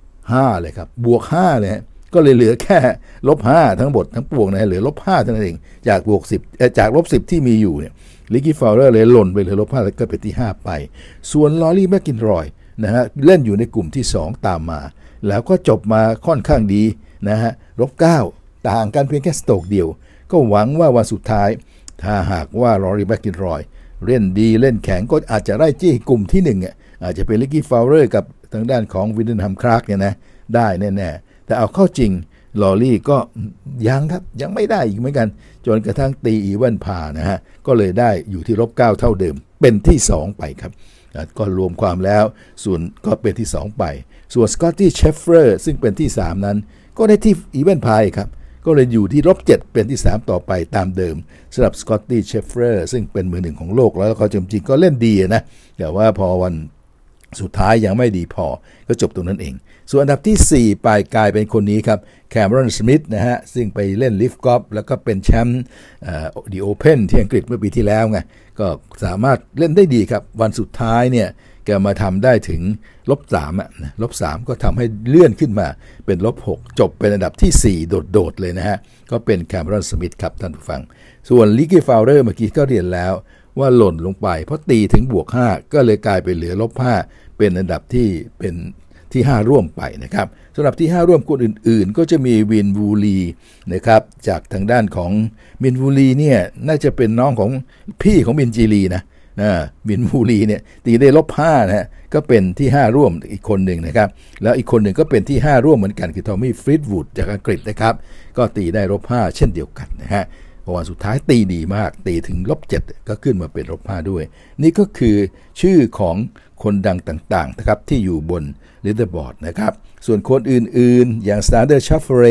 5เลยครับบวก5เลยก็เลยเหลือแค่ลบ5ทั้งหมดทั้งปวงนะเหลือลบ5เท่านั้นเองจากบวก10จากลบ10ที่มีอยู่เนี่ยลิกกี้ฟาวเลอร์เลยหล่นไปเหลือลบ5แล้วก็ไปที่ 5 ไป ส่วน ลอรี่แมกกินรอยนะฮะเล่นอยู่ในกลุ่มที่ 2 ตามมา แล้วก็จบมาค่อนข้างดีนะฮะลบ9ต่างกันเพียงแค่สโตกเดียวก็หวังว่าวันสุดท้ายถ้าหากว่าลอรี่แมกกินรอยเล่นดี เล่นแข็งก็อาจจะไล่จี้กลุ่มที่หนึ่งอ่ะอาจจะเป็นลิกกี้ฟาวเลอร์กับทางด้านของวินเดนฮัมคลาร์กเนี่ยนะได้แน่ๆแต่เอาเข้าจริง ลอรี่ก็ยังครับ ยังไม่ได้อีกเหมือนกันจนกระทั่งตีอีเวนพานะฮะก็เลยได้อยู่ที่ลบ9 เท่าเดิมเป็นที่ 2 ไปครับ ก็รวมความแล้ว ส่วนก็เป็นที่2ไป ส่วนสกอตตี้เชฟเฟอร์ซึ่งเป็นที่ 3 นั้นก็ได้ที่อีเวนพายครับก็เลยอยู่ที่ลบ7เป็นที่ 3 ต่อไปตามเดิมสำหรับสกอตตี้เชฟเฟอร์ซึ่งเป็นมือหนึ่งของโลกแล้วเขาจริงๆก็เล่นดีนะแต่ว่าพอวันสุดท้ายยังไม่ดีพอก็จบตรงนั้นเอง ส่วนอันดับที่ 4 ปลายกลายเป็นคนนี้ครับแคมรอนสมิธนะฮะซึ่งไปเล่นลิฟกอล์ฟแล้วก็เป็นแชมป์ดีโอเพนที่อังกฤษเมื่อปีที่แล้วไงก็สามารถเล่นได้ดีครับวันสุดท้ายเนี่ยแกมาทำได้ถึงลบสามอ่ะลบสามก็ทำให้เลื่อนขึ้นมาเป็นลบหกจบเป็นอันดับที่ 4 โดดๆเลยนะฮะ ก็เป็นแคมรอนสมิธครับท่านผู้ฟัง ส่วนลิกกี้ฟาวเดอร์เมื่อกี้ก็เรียนแล้วว่าหล่นลงไป เพราะตีถึงบวก 5 ก็เลยกลายไปเหลือลบ5 เป็นอันดับที่เป็นที่ 5 ร่วมไปนะครับสำหรับที่ 5 ร่วมคนอื่นๆ ก็จะมีวินวูลีนะครับจากทางด้านของมินวูลีเนี่ยน่าจะเป็นน้องของพี่ของมินจีลีนะนะบินบุรีเนี่ยตีได้ลบห้านะฮะก็เป็นที่ 5 ร่วมอีกคนหนึ่งนะครับ แล้วอีกคนหนึ่งก็เป็นที่ 5 ร่วมเหมือนกันคือทอมมี่ฟริดวูดจากอังกฤษนะครับ ก็ตีได้ลบห้าเช่นเดียวกันนะฮะวัน สุดท้ายตีดีมาก ตีถึงลบเจ็ดก็ขึ้นมาเป็นลบห้าด้วย นี่ก็คือชื่อของคนดังต่างๆนะครับที่อยู่บนลิเดอร์บอร์ดนะครับส่วนคนอื่นๆ อย่างตาร์เดอร์ชัฟเฟร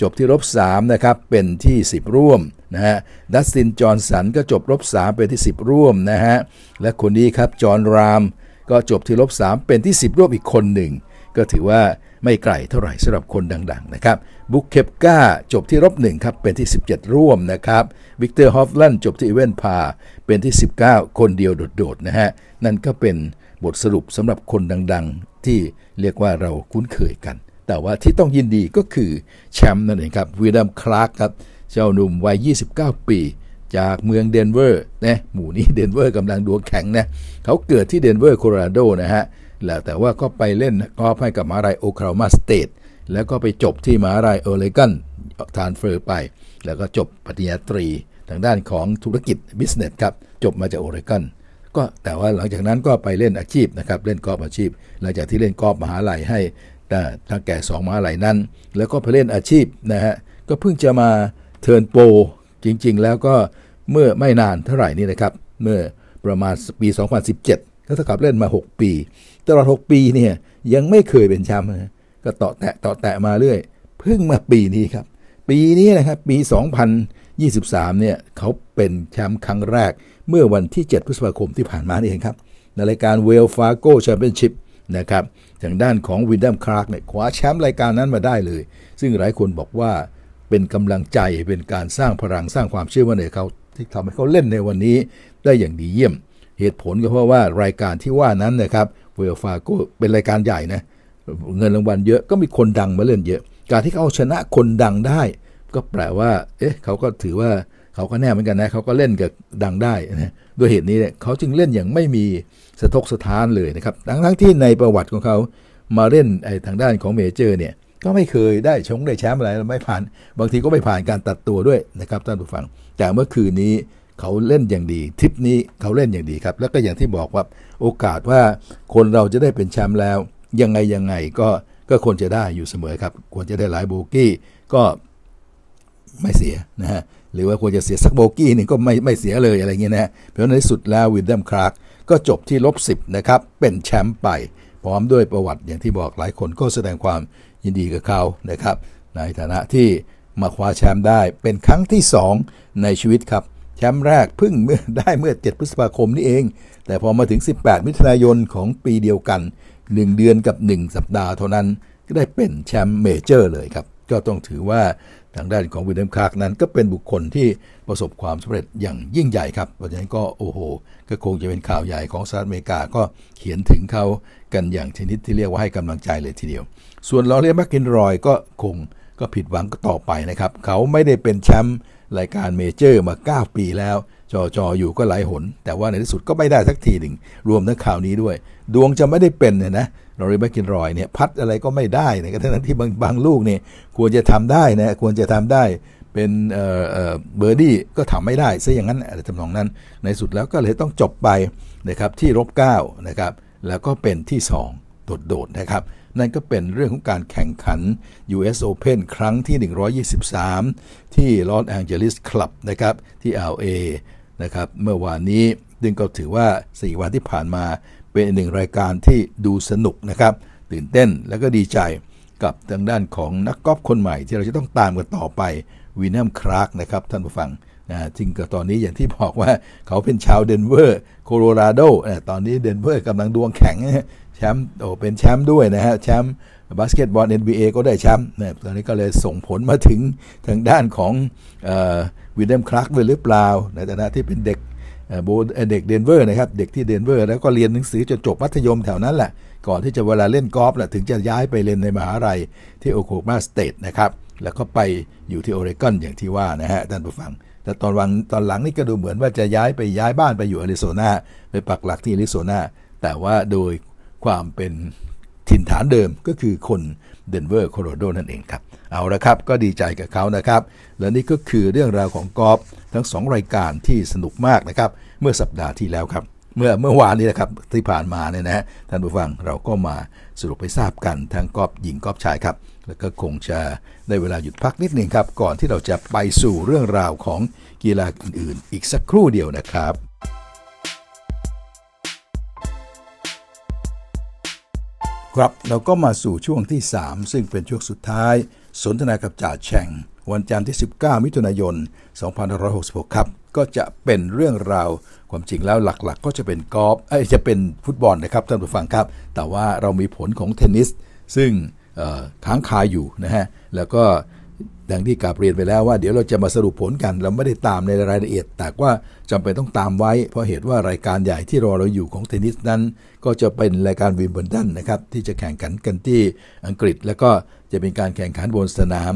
จบที่ลบ3นะครับเป็นที่10ร่วมนะฮะดัสตินจอร์นสันก็จบลบ3 เป็นที่ 10 ร่วมนะฮะและคนนี้ครับจอร์นรามก็จบที่ลบ 3 เป็นที่ 10 ร่วมอีกคนหนึ่ง ก็ถือว่าไม่ไกลเท่าไหร่สำหรับคนดังๆนะครับบุคเคปก้าจบที่ลบ1ครับเป็นที่ 17 ร่วมนะครับวิกเตอร์ฮอฟลันจบที่อีเวนพาเป็นที่ 19 คนเดียวโดดๆนะฮะนั่นก็เป็นบทสรุปสำหรับคนดังที่เรียกว่าเราคุ้นเคยกัน แต่ว่าที่ต้องยินดีก็คือแชมป์นั่นเองครับวีดัมคลาร์กครับ เจ้าหนุ่มวัย 29 ปี จากเมืองเดนเวอร์นะหมู่นี้เดนเวอร์กำลังดวงแข็งนะเขาเกิดที่เดนเวอร์โคโลราโดนะฮะแล้วแต่ว่าก็ไปเล่นกอล์ฟให้กับมารัยโอคลาโฮมาสเตทแล้วก็ไปจบที่มหาลัยเอรเลกันทานเฟอร์ไป แล้วก็จบปริญญาตรีทางด้านของธุรกิจบิสเนสครับจบมาจากโอเรกอนก็แต่ว่าหลังจากนั้นก็ไปเล่นอาชีพนะครับเล่นกอล์ฟอาชีพ หลังจากที่เล่นกอล์ฟมหาลัยให้ทั้งแก่สองมหาลัยนั้น แล้วก็ไปเล่นอาชีพนะฮะก็เพิ่งจะมาเทิร์นโปรจริงๆ แล้วก็เมื่อไม่นานเท่าไหร่นี่นะครับ เมื่อประมาณปี 2017ก็เท่ากับเล่นมา 6 ปีตลอด6 ปีเนี่ยยังไม่เคยเป็นแชมป์นะก็ต่อแตะต่อแตะมาเรื่อยเพิ่งมาปีนี้ครับปีนี้นะครับปี23เนี่ยเขาเป็นแชมป์ครั้งแรก เมื่อวันที่ 7 พฤษภาคมที่ผ่านมานี่เองครับ ในรายการเวลฟาโกแชมเปี้ยนชิพนะครับทางด้านของวินดมคลาร์กเนี่ยคว้าแชมป์รายการนั้นมาได้เลย ซึ่งหลายคนบอกว่าเป็นกำลังใจเป็นการสร้างพลังสร้างความเชื่อมั่นในเขาที่ทำให้เขาเล่นในวันนี้ได้อย่างดีเยี่ยม เหตุผลก็เพราะว่ารายการที่ว่านั้นนะครับเวลฟาโกเป็นรายการใหญ่นะเงินรางวัลเยอะก็มีคนดังมาเล่นเยอะ การที่เขาชนะคนดังได้ก็แปลว่า เอ๊ะเขาก็ถือว่าเขาก็แน่เหมือนกันนะเขาก็เล่นกับดังได้นะด้วยเหตุนี้เนี่ยเขาจึงเล่นอย่างไม่มีสะทกสะท้านเลยนะครับ ทั้งทั้งที่ในประวัติของเขามาเล่นไอ้ทางด้านของเมเจอร์เนี่ย ก็ไม่เคยได้ชงได้แชมป์อะไรไม่ผ่าน บางทีก็ไม่ผ่านการตัดตัวด้วยนะครับท่านผู้ฟัง แต่เมื่อคืนนี้เขาเล่นอย่างดีทริปนี้เขาเล่นอย่างดีครับ แล้วก็อย่างที่บอกว่าโอกาสว่า คนเราจะได้เป็นแชมป์แล้ว ยังไงยังไงก็ก็ควรจะได้อยู่เสมอครับ ควรจะได้หลายโบกี้ก็ไม่เสียนะฮะ หรือว่าควรจะเสียสักโบกี้นึงก็ไม่ไม่เสียเลยอะไรเงี้ยนะเพราะในสุดแล้ววินเดมคลาร์กก็จบที่ลบสิบนะครับ เป็นแชมป์ไป พร้อมด้วยประวัติอย่างที่บอกหลายคนก็แสดงความยินดีกับเขานะครับ ในฐานะที่มาคว้าแชมป์ได้เป็นครั้งที่ 2 ในชีวิตครับ แชมป์แรกพึ่งเมื่อได้เมื่อ7พฤษภาคมนี่เอง แต่พอมาถึง 18 มิถุนายนของปีเดียวกัน1เดือนกับ1สัปดาห์เท่านั้นก็ได้เป็นแชมป์เมเจอร์ เลยครับ ก็ต้องถือว่าทางด้านของวิลเลียมคาร์กนั้นก็เป็นบุคคลที่ประสบความสำเร็จอย่างยิ่งใหญ่ครับเพราะฉะนั้นก็โอ้โหก็คงจะเป็นข่าวใหญ่ของสหรัฐอเมริกาก็เขียนถึงเขากันอย่างชนิดที่เรียกว่าให้กำลังใจเลยทีเดียว ส่วนลอเรียแมคกินรอยก็คงก็ผิดหวังต่อไปนะครับ เขาไม่ได้เป็นแชมป์รายการเมเจอร์มา9ปีแล้ว จอจออยู่ก็หลายหน แต่ว่าในที่สุดก็ไม่ได้สักทีหนึ่งรวมทั้งข่าวนี้ด้วย ดวงจะไม่ได้เป็นเนี่ยนะลอรีแมคกินรอยเนี่ยพัดอะไรก็ไม่ได้นะก็ทั้งที่บางบางลูกเนี่ยควรจะทำได้นะควรจะทำได้เป็นเบอร์ดี้ก็ทำไม่ได้ซะอย่างนั้นอะไรทำนองนั้น ในสุดแล้วก็เลยต้องจบไปนะครับที่รบ9นะครับแล้วก็เป็นที่2โดดดนะครับนั่นก็เป็นเรื่องของการแข่งขัน US Open ครั้งที่ 123 ที่ลอสแองเจลิสคลับนะครับที่ LA นะครับเมื่อวานนี้ดึงก็ถือว่า4วันที่ผ่านมาเป็นหนึ่งรายการที่ดูสนุกนะครับ ตื่นเต้นแล้วก็ดีใจกับทางด้านของนักกอล์ฟคนใหม่ที่เราจะต้องตามกันต่อไปวีนัมครากนะครับท่านผู้ฟังนะจริงกับตอนนี้อย่างที่บอกว่าเขาเป็นชาวเดนเวอร์โคโลราโดตอนนี้เดนเวอร์กำลังดวงแข็งแชมป์โอเป็นแชมป์ด้วยนะฮะแชมป์บาสเกตบอล NBA ก็ได้แชมป์นะตอนนี้ก็เลยส่งผลมาถึงทางด้านของวินเนมคลาร์กด้วยหรือเปล่าในฐานะที่เป็นเด็กโบเด็กเดนเวอร์นะครับเด็กที่เดนเวอร์แล้วก็เรียนหนังสือจนจบมัธยมแถวนั้นแหละก่อนที่จะเวลาเล่นกอล์ฟแหละถึงจะย้ายไปเล่นในมหาลัยที่โอโคมาสเตทนะครับ แล้วก็ไปอยู่ที่โอเรกอนอย่างที่ว่านะฮะท่านผู้ฟัง แต่ตอนวังตอนหลังนี่ก็ดูเหมือนว่าจะย้ายไปย้ายบ้านไปอยู่อาริโซนา ไปปักหลักที่อาริโซนา แต่ว่าโดยความเป็นถิ่นฐานเดิมก็คือคนเดนเวอร์โคโลโดนั่นเองครับเอาละครับก็ดีใจกับเขานะครับและนี่ก็คือเรื่องราวของกอล์ฟทั้ง2รายการที่สนุกมากนะครับเมื่อสัปดาห์ที่แล้วครับ เมื่อเมื่อวานนี้นะครับที่ผ่านมาเนี่ยนะท่านผู้ฟังเราก็มาสรุปไปทราบกันทั้งกอบหญิงกอบชายครับ แล้วก็คงจะได้เวลาหยุดพักนิดหนึ่งครับก่อนที่เราจะไปสู่เรื่องราวของกีฬาอื่น ๆ อีกสักครู่เดียวนะครับ ครับเราก็มาสู่ช่วงที่ 3 ซึ่งเป็นช่วงสุดท้าย สนทนากับจ่าแชงวันจันทร์ที่ 19 มิถุนายน2566 ครับ ก็จะเป็นเรื่องราวความจริงแล้วหลักๆ ก็จะเป็นกอล์ฟเอ้จะเป็นฟุตบอลนะครับท่านผู้ฟังครับ แต่ว่าเรามีผลของเทนนิส ซึ่งค้างคาอยู่นะฮะ แล้วก็ดังที่กาบเรียนไปแล้วว่า เดี๋ยวเราจะมาสรุปผลกันเราไม่ได้ตามในรายละเอียด แต่ว่าจำเป็นต้องตามไว้ เพราะเหตุว่ารายการใหญ่ที่รอเราอยู่ของเทนนิสนั้น ก็จะเป็นรายการวิมเบิลดันนะครับที่จะแข่งขันกันที่อังกฤษ แล้วก็จะเป็นการแข่งขันบนสนาม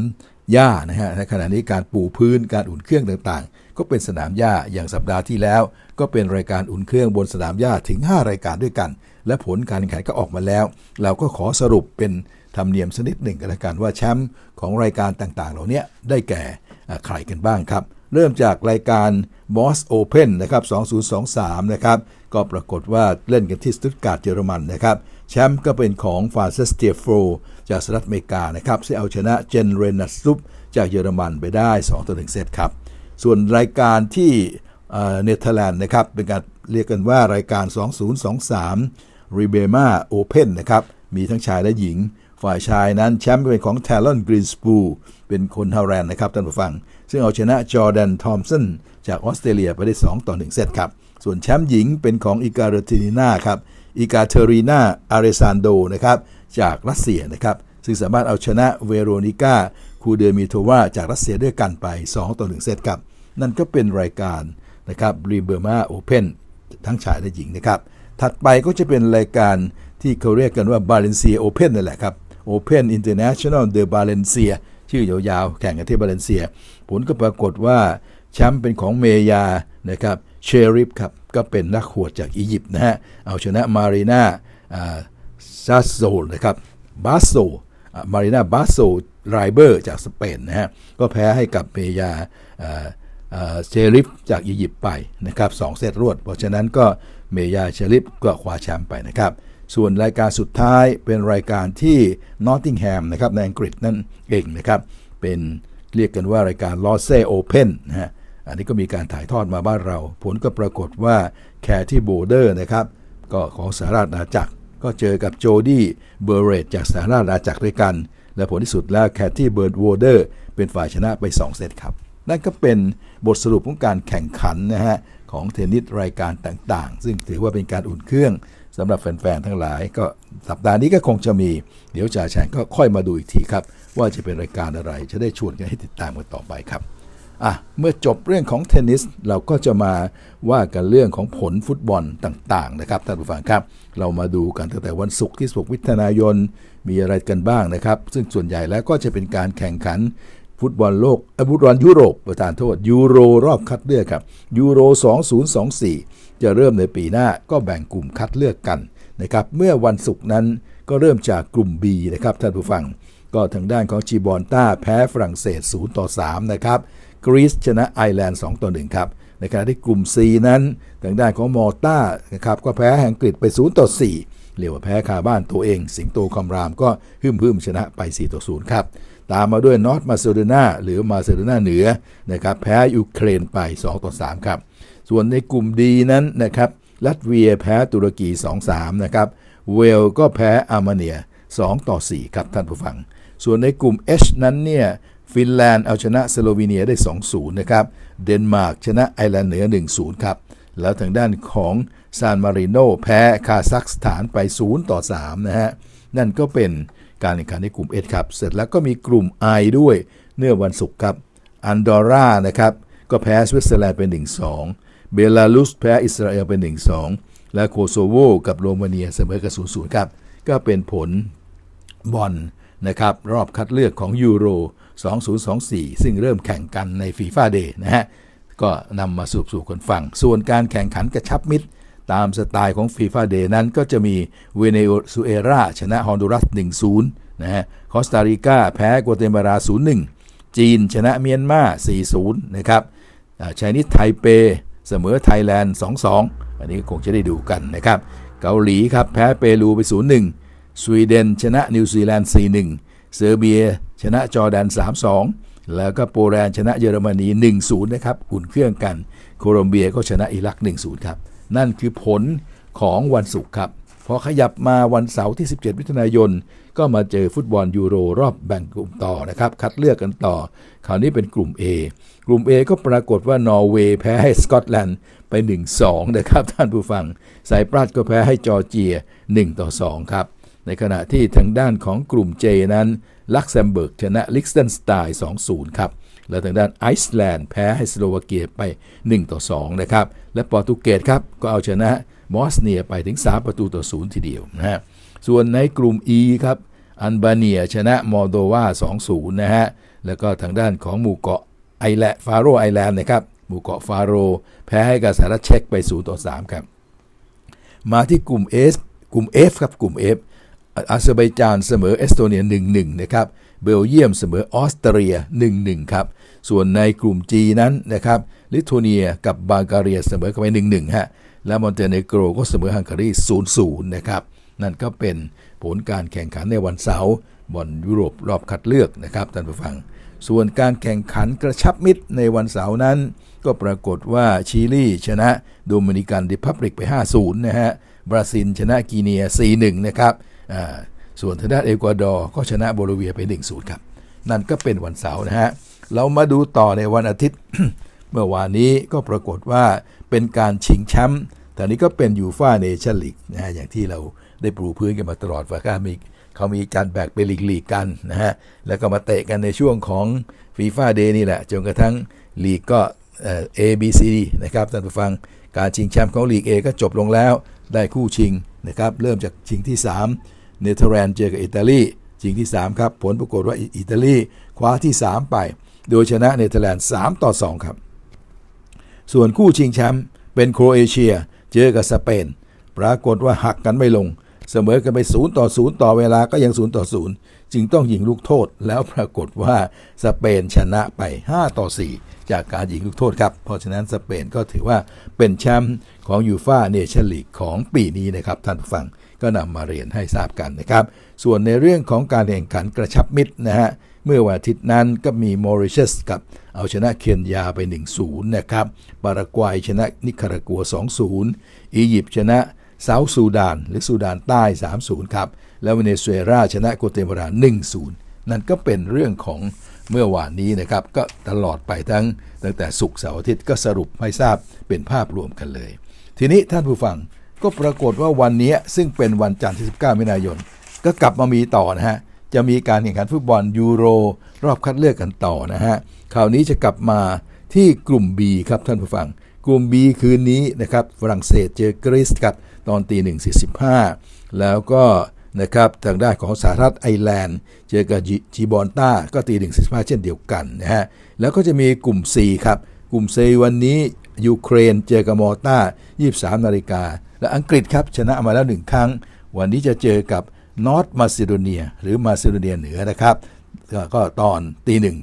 หญ้านะฮะในขณะนี้การปูพื้น การอุ่นเครื่องต่างๆ ก็เป็นสนามหญ้าอย่างสัปดาห์ที่แล้ว ก็เป็นรายการอุ่นเครื่องบนสนามหญ้าถึง 5 รายการด้วยกัน และผลการแข่งขันก็ออกมาแล้ว เราก็ขอสรุปเป็นธรรมเนียมสนิดหนึ่งกันละกันว่าแชมป์ของรายการต่างๆ เหล่านี้ได้แก่ใครกันบ้างครับ เริ่มจากรายการ m o s s Open นะครับ 2023 นะครับ ก็ปรากฏว่าเล่นกันที่สตุตการ์ดเยอรมันนะครับ แชมป์ก็เป็นของฟาเซสเตียโฟจากสหรัฐอเมริกานะครับซี่เอาชนะเจนเรนัสซุปจากเยอรมันไปได้ 2ต่อ1เซตครับ ส่วนรายการที่เนเธอร์แลนด์นะครับ เป็นการเรียกกันว่ารายการ 2023 r i b e m a Open นะครับ มีทั้งชายและหญิง ฝ่ายชายนั้นแชมป์เป็นของ t a l o n g r e e n s p o o เป็นคนฮาแรนนะครับ ท่านผู้ฟัง ซึ่งเอาชนะจอร์แดนทอมสันจากออสเตรเลียไปได้2ต่อ1เซตครับส่วนแชมป์หญิงเป็นของอิการตินีนาครับอิกาเทรีนาอาเรซานโดนะครับจากรัสเซียนะครับซึ่งสามารถเอาชนะเวโรนิก้าคูเดมิโทวาจากรัสเซียด้วยกันไป 2 ต่อ 1เซตครับ นั่นก็เป็นรายการนะครับรีเบอร์มาโอเพนทั้งชายและหญิงนะครับถัดไปก็จะเป็นรายการที่เขาเรียกกันว่าบาเลนเซียโอเพนนั่นแหละครับโอเพนอินเตอร์เนชั่นแนลเดอะบาเลนเซียชื่อยาวๆแข่งกันที่บาเลนเซียผลก็ปรากฏว่าแชมป์เป็นของเมยานะครับเชริฟครับก็เป็นนักขวดจากอียิปต์นะฮะ เอาชนะมารีนาซาโซนะครับบาโซมารีนาบาโซไรเบอร์จากสเปนนะฮะก็แพ้ให้กับเมยาเชริฟ จากอียิปต์ไปนะครับสองเซตรวด เพราะฉะนั้นก็เมยาเชริฟ ก็คว้าแชมป์ไปนะครับ ส่วนรายการสุดท้ายเป็นรายการที่นอตติงแฮมนะครับในอังกฤษนั่นเองนะครับเป็นเรียกกันว่ารายการลอเซโอเพนนะฮะอันนี้ก็มีการถ่ายทอดมาบ้านเรา ผลก็ปรากฏว่าแคที่โบเดอร์นะครับก็ของสหรัฐอาณาจักร ก็เจอกับโจดี้เบอร์เรตจากสหรัฐอาณาจักรด้วยกัน และผลที่สุดแล้วแคทที่เบิร์ดโวเดอร์เป็นฝ่ายชนะไป 2เซตครับ นั่นก็เป็นบทสรุปของการแข่งขันนะฮะของเทนนิสรายการต่างๆ ซึ่งถือว่าเป็นการอุ่นเครื่องสำหรับแฟนๆ ทั้งหลาย ก็สัปดาห์นี้ก็คงจะมี เดี๋ยวจ่าแฉงก็ค่อยมาดูอีกทีครับว่าจะเป็นรายการอะไร จะได้ชวนกันให้ติดตามกันต่อไปครับ่ะเมื่อจบเรื่องของเทนนิสเราก็จะมาว่ากันเรื่องของผลฟุตบอลต่างๆนะครับท่านผู้ฟังครับเรามาดูกันตั้งแต่วันศุกร์ที่ 16มิถุนายนมีอะไรกันบ้างนะครับ ซึ่งส่วนใหญ่แล้วก็จะเป็นการแข่งขันฟุตบอลโลกฟุตบอลยุโรปประธานโทษยูโรรอบคัดเลือกครับยูโร2024จะเริ่มในปีหน้าก็แบ่งกลุ่มคัดเลือกกันนะครับ เมื่อวันศุกร์นั้นก็เริ่มจากกลุ่ม B นะครับท่านผู้ฟังก็ทางด้านของจีบอนต้าแพ้ฝรั่งเศส0ต่อ3นะครับกรีซชนะ ไอร์แลนด์ 2 ต่อ 1 ครับ ในขณะที่กลุ่ม C นั้นทางด้านของมอต้านะครับก็แพ้อังกฤษไป 0 ต่อ4เรียกว่าแพ้คาบ้านตัวเอง สิงโตคอมรามก็หึ่มพึ่มชนะไป 4 ต่อ 0 ครับ ตามมาด้วยนอตมาซิโดนาหรือมาซิโดนาเหนือนะครับแพ้ยูเครนไป 2 ต่อ 3 ครับ ส่วนในกลุ่มดีนั้นนะครับลัตเวียแพ้ตุรกี2-3นะครับเวลก็แพ้อาร์เมเนีย2ต่อ4 ครับท่านผู้ฟัง ส่วนในกลุ่ม H นั้นเนี่ยฟินแลนด์เอาชนะสโลวีเนียได้2-0นะครับ เดนมาร์กชนะไอร์แลนด์เหนือ 1-0ครับ แล้วทางด้านของซานมาริโนแพ้ คาซัคสถานไป 0 ต่อ 3 นะฮะ นั่นก็เป็นการแข่งขันในกลุ่ม S ครับ เสร็จแล้วก็มีกลุ่ม I ด้วย เนื่อวันศุกร์ครับ อันดอร่านะครับ ก็แพ้สวิตเซอร์แลนด์เป็น1-2เบลารุสแพ้อิสราเอลเป็น1-2และโคโซโวกับโรมาเนียเสมอกัน0-0ครับ ก็เป็นผลบอลนะครับรอบคัดเลือกของยูโร2024 ซึ่งเริ่มแข่งกันในฟีฟ่าเดย์นะฮะ ก็นำมาสูบสู่คนฟังส่วนการแข่งขันกระชับมิตรตามสไตล์ของฟีฟ่าเดย์นั้นก็จะมีเวเนซุเอราชนะฮอนดูรัส 1-0นะฮะคอสตาริกา แพ้กัวเตมาลา0-1 จีนชนะเมียนมา 4-0นะครับชนิดไทเปเสมอไทยแลนด์2-2 อันนี้คงจะได้ดูกันนะครับเกาหลีครับแพ้เปรูไป 0-1 สวีเดน ชนะนิวซีแลนด์ 4-1เซอร์เบียชนะจอร์แดน3-2 แล้วก็โปแลนด์ชนะเยอรมนี 1-0 นะครับอุ่นเครื่องกัน โคลอมเบียก็ชนะอิรัก 1-0 ครับ นั่นคือผลของวันศุกร์ครับพอขยับมาวันเสาร์ที่ 17มิถุนายน ก็มาเจอฟุตบอลยูโร รอบแบ่งกลุ่มต่อนะครับ คัดเลือกกันต่อคราวนี้เป็นกลุ่ม A กลุ่ม A ก็ปรากฏว่านอร์เวย์แพ้ให้สกอตแลนด์ไป 1-2 นะครับ ท่านผู้ฟังไซปรัสก็แพ้ให้จอร์เจีย1-2ครับในขณะที่ทางด้านของกลุ่ม J นั้นลักเซมเบิร์กชนะลิกเซนสไตน์2-0 ครับ และทางด้านไอซ์แลนด์แพ้ให้สโลวาเกียไป1-2นะครับ และปอร์ตุเกสครับ ก็เอาชนะบอสเนียไปถึง 3 ประตูต่อ 0 ทีเดียวนะฮะส่วนในกลุ่ม E ครับ อันบาเนียชนะมอโดวา2-0 นะฮะแล้วก็ทางด้านของหมู่เกาะไอแลฟาโรไอแลนด์นะครับ หมู่เกาะฟาโรแพ้ให้กับสหรัฐเช็กไป0-3ครับมาที่กลุ่ม S กลุ่ม F ครับกลุ่ม F อาเซอร์ไบจานเสมอเอสโตเนีย1-1นะครับเบลเยียมเสมอออสเตรีย 1-1 ครับ ส่วนในกลุ่ม G นั้นนะครับลิทัวเนียกับบาการีเสมอกันไป1-1ฮะและมอนเตเนโกรก็เสมอฮังการี0-0นะครับนั่นก็เป็นผลการแข่งขันในวันเสาร์บอลยุโรปรอบคัดเลือกนะครับท่านผู้ฟัง ส่วนการแข่งขันกระชับมิตรในวันเสาร์นั้น ก็ปรากฏว่าชิลีชนะโดมินิกันดิพับลิกไป5-0นะฮะบราซิล ชนะกีเนีย 4-1 นะครับส่วนทางด้านเอกวาดอร์ก็ชนะโบลิเวียไป1รครับ นั่นก็เป็นวันเสาร์นะฮะ เรามาดูต่อในวันอาทิตย์ เมื่อวานนี้ก็ปรากฏว่าเป็นการชิงแชมป์แต่นี้ก็เป็นยูฟ่าเนชั่นลีกนะฮะอย่างที่เราได้ปลูพื้นกันมาตลอด ว่ากามีเขามีการแบกไปหลีกลีกกันนะฮะแล้วก็มาเตะกันในช่วงของฟีฟ่าเดย์นี่แหละจนกระทั่งลีกก็เอบีซีนะครับท่านผู้ฟังการชิงแชมป์ของลีก A ก็จบลงแล้วได้คู่ชิงนะครับเริ่มจากชิงที่3เนเธอร์แลนด์เจอกับอิตาลีชิงที่ 3 ครับ ผลปรากฏว่าอิตาลี คว้าที่ 3 ไป โดยชนะเนเธอร์แลนด์3ต่อ 2 ครับ ส่วนคู่ชิงแชมป์เป็นโครเอเชียเจอกับสเปน ปรากฏว่าหักกันไม่ลง เสมอกันไป0ต่อ0ต่อเวลาก็ยัง0ต่อ0จึงต้องยิงลูกโทษ แล้วปรากฏว่าสเปนชนะไป 5 ต่อ 4 จากการยิงลูกโทษครับ เพราะฉะนั้นสเปนก็ถือว่าเป็นแชมป์ของยูฟ่าเนชั่นลีกของปีนี้นะครับท่านผู้ฟังก็นำมาเรียนให้ทราบกันนะครับ ส่วนในเรื่องของการแข่งขันกระชับมิตรนะฮะเมื่อวันอาทิตย์นั้นก็มีมอริเชสกับเอาชนะเคนยาไป 1-0 นะครับบารากวัยชนะนิคารากัว2-0 อียิปต์ชนะเซาท์ซูดาน หรือซูดานใต้ 3-0 ครับ แล้วเวเนซุเอลาชนะโกเตมาลา1-0 นั่นก็เป็นเรื่องของเมื่อวานนี้นะครับ ก็ตลอดไปทั้ง ตั้งแต่ศุกร์เสาร์อาทิตย์ก็สรุปให้ทราบเป็นภาพรวมกันเลย ทีนี้ท่านผู้ฟังก็ปรากฏว่าวันนี้ซึ่งเป็นวันจันทร์ที่19มิถุนายนก็กลับมามีต่อนะฮะ จะมีการแข่งขันฟุตบอลยูโร รอบคัดเลือกกันต่อนะฮะ คราวนี้จะกลับมาที่กลุ่ม B ครับท่านผู้ฟัง กลุ่ม B คืนนี้นะครับ ฝรั่งเศสเจอกรีซครับตอนตีหนึ่งสี่สิบห้าแล้วก็นะครับทางด้านของสหรัฐไอร์แลนด์ เจอกับจีบอนต้าก็ตีหนึ่งสิบห้าเช่นเดียวกันนะฮะแล้วก็จะมีกลุ่ม C ครับกลุ่ม C วันนี้ยูเครนเจอกับมอต้า23นาฬิกาและอังกฤษครับชนะมาแล้วหนึ่งครั้ง วันนี้จะเจอกับนอร์ทมาซิโดเนีย หรือมาซิโดเนียเหนือนะครับก็ตอนตีหนึ่ง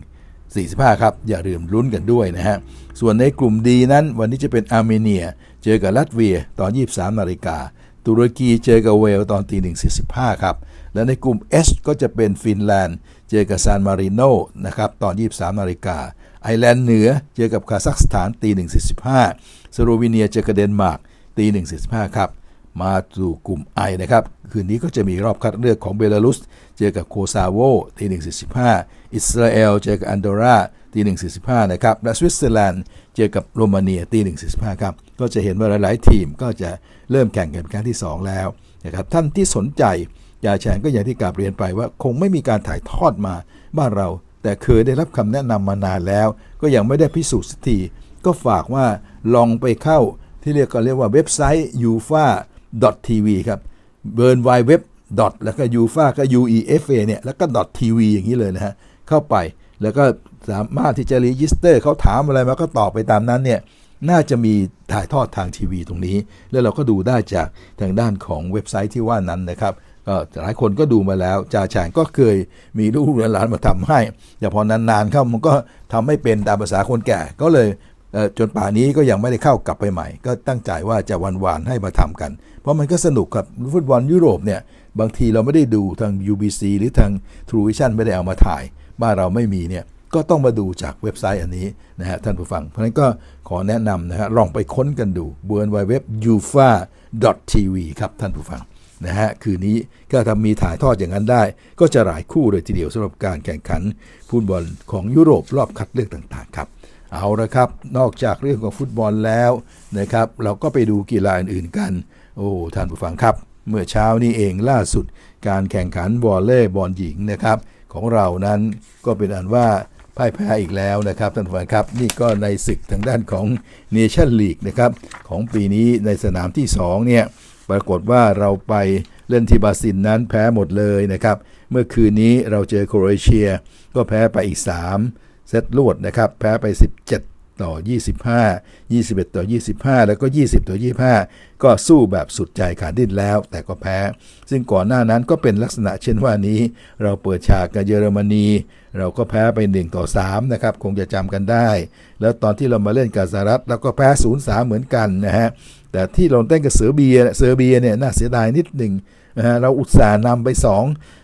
สสี่ิบห้าครับ อย่าลืมลุ้นกันด้วยนะฮะ ส่วนในกลุ่มดีนั้น วันนี้จะเป็นอาร์เมเนีย เจอกับลัตเวีย ตอนยี่สสิบามนาฬิกาตุรกีเจอกับเวลตอนตีหนึ่งสสี่ิบห้าครับ และในกลุ่ม S ก็จะเป็นฟินแลนด์เจอกับซานมาริโนนะครับตอน 23นาฬิกาไอแลนด์เหนือเจอกับคาซัคสถานตีหนึ่ง45สโลวีเนียเจอกับเดนมาร์กตีหนึ่งสี่สิบห้าครับ มาสู่กลุ่มไอนะครับ คืนนี้ก็จะมีรอบคัดเลือกของเบลารุส เจอกับโคซาโวตีหนึ่งสี่สิบห้าอิสราเอลเจอกับอันดอร่าตีหนึ่งสี่สิบห้านะครับ และสวิตเซอร์แลนด์เจอกับโรมาเนีย ตีหนึ่งสี่สิบห้าครับก็จะเห็นว่าหลายๆ ทีมก็จะเริ่มแข่งกันารที่สองแล้วนะครับท่านที่สนใจยาแชงก็อย่างที่กาบเรียนไปว่าคงไม่มีการถ่ายทอดมาบ้านเรา แต่เคยได้รับคำแนะนำมานานแล้ว ก็ยังไม่ได้พิสูจน์สักทีก็ฝากว่าลองไปเข้าที่เรียกก็เรียกว่าเว็บไซต์ ufa tv ครับเบิร์นไวเว็บดอทแล้วก็ ufa ก็ uefa เนี่ยแล้วก็ดวีอย่างนี้เลยนะฮะเข้าไปแล้วก็สามารถที่จะรีจิสเตอร์เขาถามอะไรมาก็ตอบไปตามนั้นเนี่ยน่าจะมีถ่ายทอดทางทีวีตรงนี้ แล้วเราก็ดูได้จากทางด้านของเว็บไซต์ที่ว่านั้นนะครับก็หลายคนก็ดูมาแล้วจ่าฉงก็เคยมีลูกหลานมาทำให้แต่พอนานๆเข้ามันก็ทำไม่เป็นตามภาษาคนแก่ก็เลยจนป่านี้ก็ยังไม่ได้เข้ากลับไปใหม่ ก็ตั้งใจว่าจะวันวานให้มาทำกัน เพราะมันก็สนุกครับฟุตบอลยุโรปเนี่ย บางทีเราไม่ได้ดูทาง UBC หรือทาง True Vision ไม่ได้เอามาถ่ายบ้านเราไม่มีเนี่ย ก็ต้องมาดูจากเว็บไซต์อันนี้ นะฮะ ท่านผู้ฟัง เพราะฉะนั้นก็ ขอแนะนำนะฮะลองไปค้นกันดูเบนว็บ u f a t v ครับ ท่านผู้ฟังนะฮะคืนนี้ก็ทามีถ่ายทอดอย่างนั้นได้ ก็จะหลายคู่เลยทีเดียวสำหรับการแข่งขันฟุตบอลของยุโรปรอบคัดเลือกต่าง ๆครับเอาละครับ นอกจากเรื่องของฟุตบอลแล้วนะครับเราก็ไปดูกีฬาอื่นๆกันโอ้ท่านผู้ฟังครับ เมื่อเช้านี้เองล่าสุด การแข่งขันวอลเล่บอลหญิงนะครับของเรานั้นก็เป็นอันว่าพ่ายแพ้อีกแล้วนะครับท่านผู้ฟังครับนี่ก็ในศึกทางด้านของเนชั่นลีกนะครับของปีนี้ในสนามที่2เนี่ยปรากฏว่าเราไปเล่นทีบาซินนั้นแพ้หมดเลยนะครับเมื่อคืนนี้เราเจอโครเอเชียก็แพ้ไปอีก3เซตรวดนะครับแพ้ไป 17 ต่อ 25 21 ต่อ 25 แล้วก็ 20 ต่อ 25 ก็สู้แบบสุดใจขาดดิ้นแล้วแต่ก็แพ้ ซึ่งก่อนหน้านั้นก็เป็นลักษณะเช่นว่านี้ เราเปิดฉากกับเยอรมนีเราก็แพ้ไป 1 ต่อ 3 นะครับ คงจะจำกันได้ แล้วตอนที่เรามาเล่นกับสหรัฐเราก็แพ้ 0 3 เหมือนกันนะฮะแต่ที่เราเต้นกับ เซอร์เบียเซอร์เบียเนี่ยน่าเสียดายนิดหนึ่งนะฮะเราอุตส่าห์นำไป 2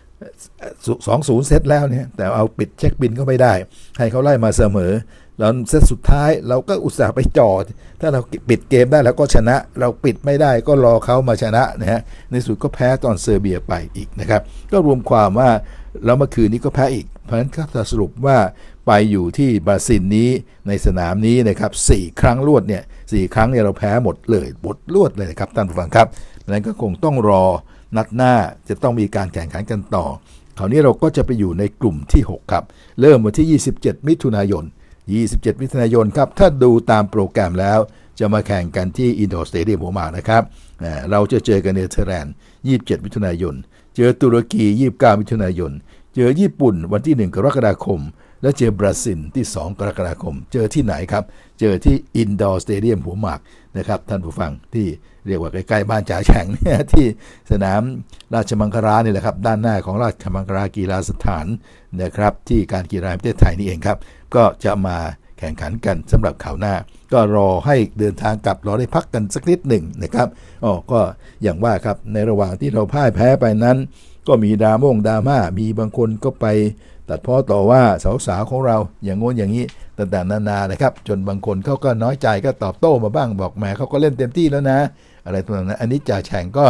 สองศูนย์เซตแล้วเนี่ยแต่เอาปิดเช็คบินก็ไม่ได้ ให้เขาไล่มาเสมอ แล้วเซตสุดท้ายเราก็อุตส่าห์ไปจอดถ้าเราปิดเกมได้แล้วก็ชนะ เราปิดไม่ได้ก็รอเขามาชนะนะฮะในสุดก็แพ้ตอนเซอร์เบียไปอีกนะครับก็รวมความว่าแล้วเมื่อคืนนี้ก็แพ้อีก เพราะฉะนั้นก็สรุปว่าไปอยู่ที่บราซิลนี้ในสนามนี้นะครับสี่ครั้งรวดเนี่ยสี่ครั้งเนี่ยเราแพ้หมดเลยหมดรวดเลยนะครับท่านผู้ฟังครับนั้นก็คงต้องรอนัดหน้าจะต้องมีการแข่งขันกันต่อ คราวนี้เราก็จะไปอยู่ในกลุ่มที่ 6 ครับ เริ่มวันที่ 27 มิถุนายน 27 มิถุนายนครับ ถ้าดูตามโปรแกรมแล้วจะมาแข่งกันที่อินโดสเตเดียมหัวหมากนะครับ เราจะเจอกันเนเธอร์แลนด์27 มิถุนายน เจอตุรกี29 มิถุนายน เจอญี่ปุ่นวันที่ 1 กรกฎาคม และเจอบราซิลที่ 2 กรกฎาคม เจอที่ไหนครับ เจอที่อินดอร์สเตเดียมหัวหมากนะครับท่านผู้ฟังที่เรียกว่าใกล้ๆบ้านจ่าแฉงเนี่ยที่สนามราชมังคลานี่แหละครับด้านหน้าของราชมังคลากีฬาสถานนะครับ ที่การกีฬาประเทศไทยนี่เองครับ ก็จะมาแข่งขันกันสำหรับข่าวหน้า ก็รอให้เดินทางกลับรอได้พักกันสักนิดหนึ่งนะครับอ๋อก็อย่างว่าครับในระหว่างที่เราพ่ายแพ้ไปนั้น ก็มีดาม่งดาม่ามีบางคนก็ไป ตัดพ้อต่อว่าสาวๆของเราอย่างงน้นอย่างนี้ต่างๆนานานะครับ จนบางคนเขาก็น้อยใจก็ตอบโต้มาบ้างบอกแหมเขาก็เล่นเต็มที่แล้วนะ อะไรต่างๆนอันนี้จ่าแฉ่งก็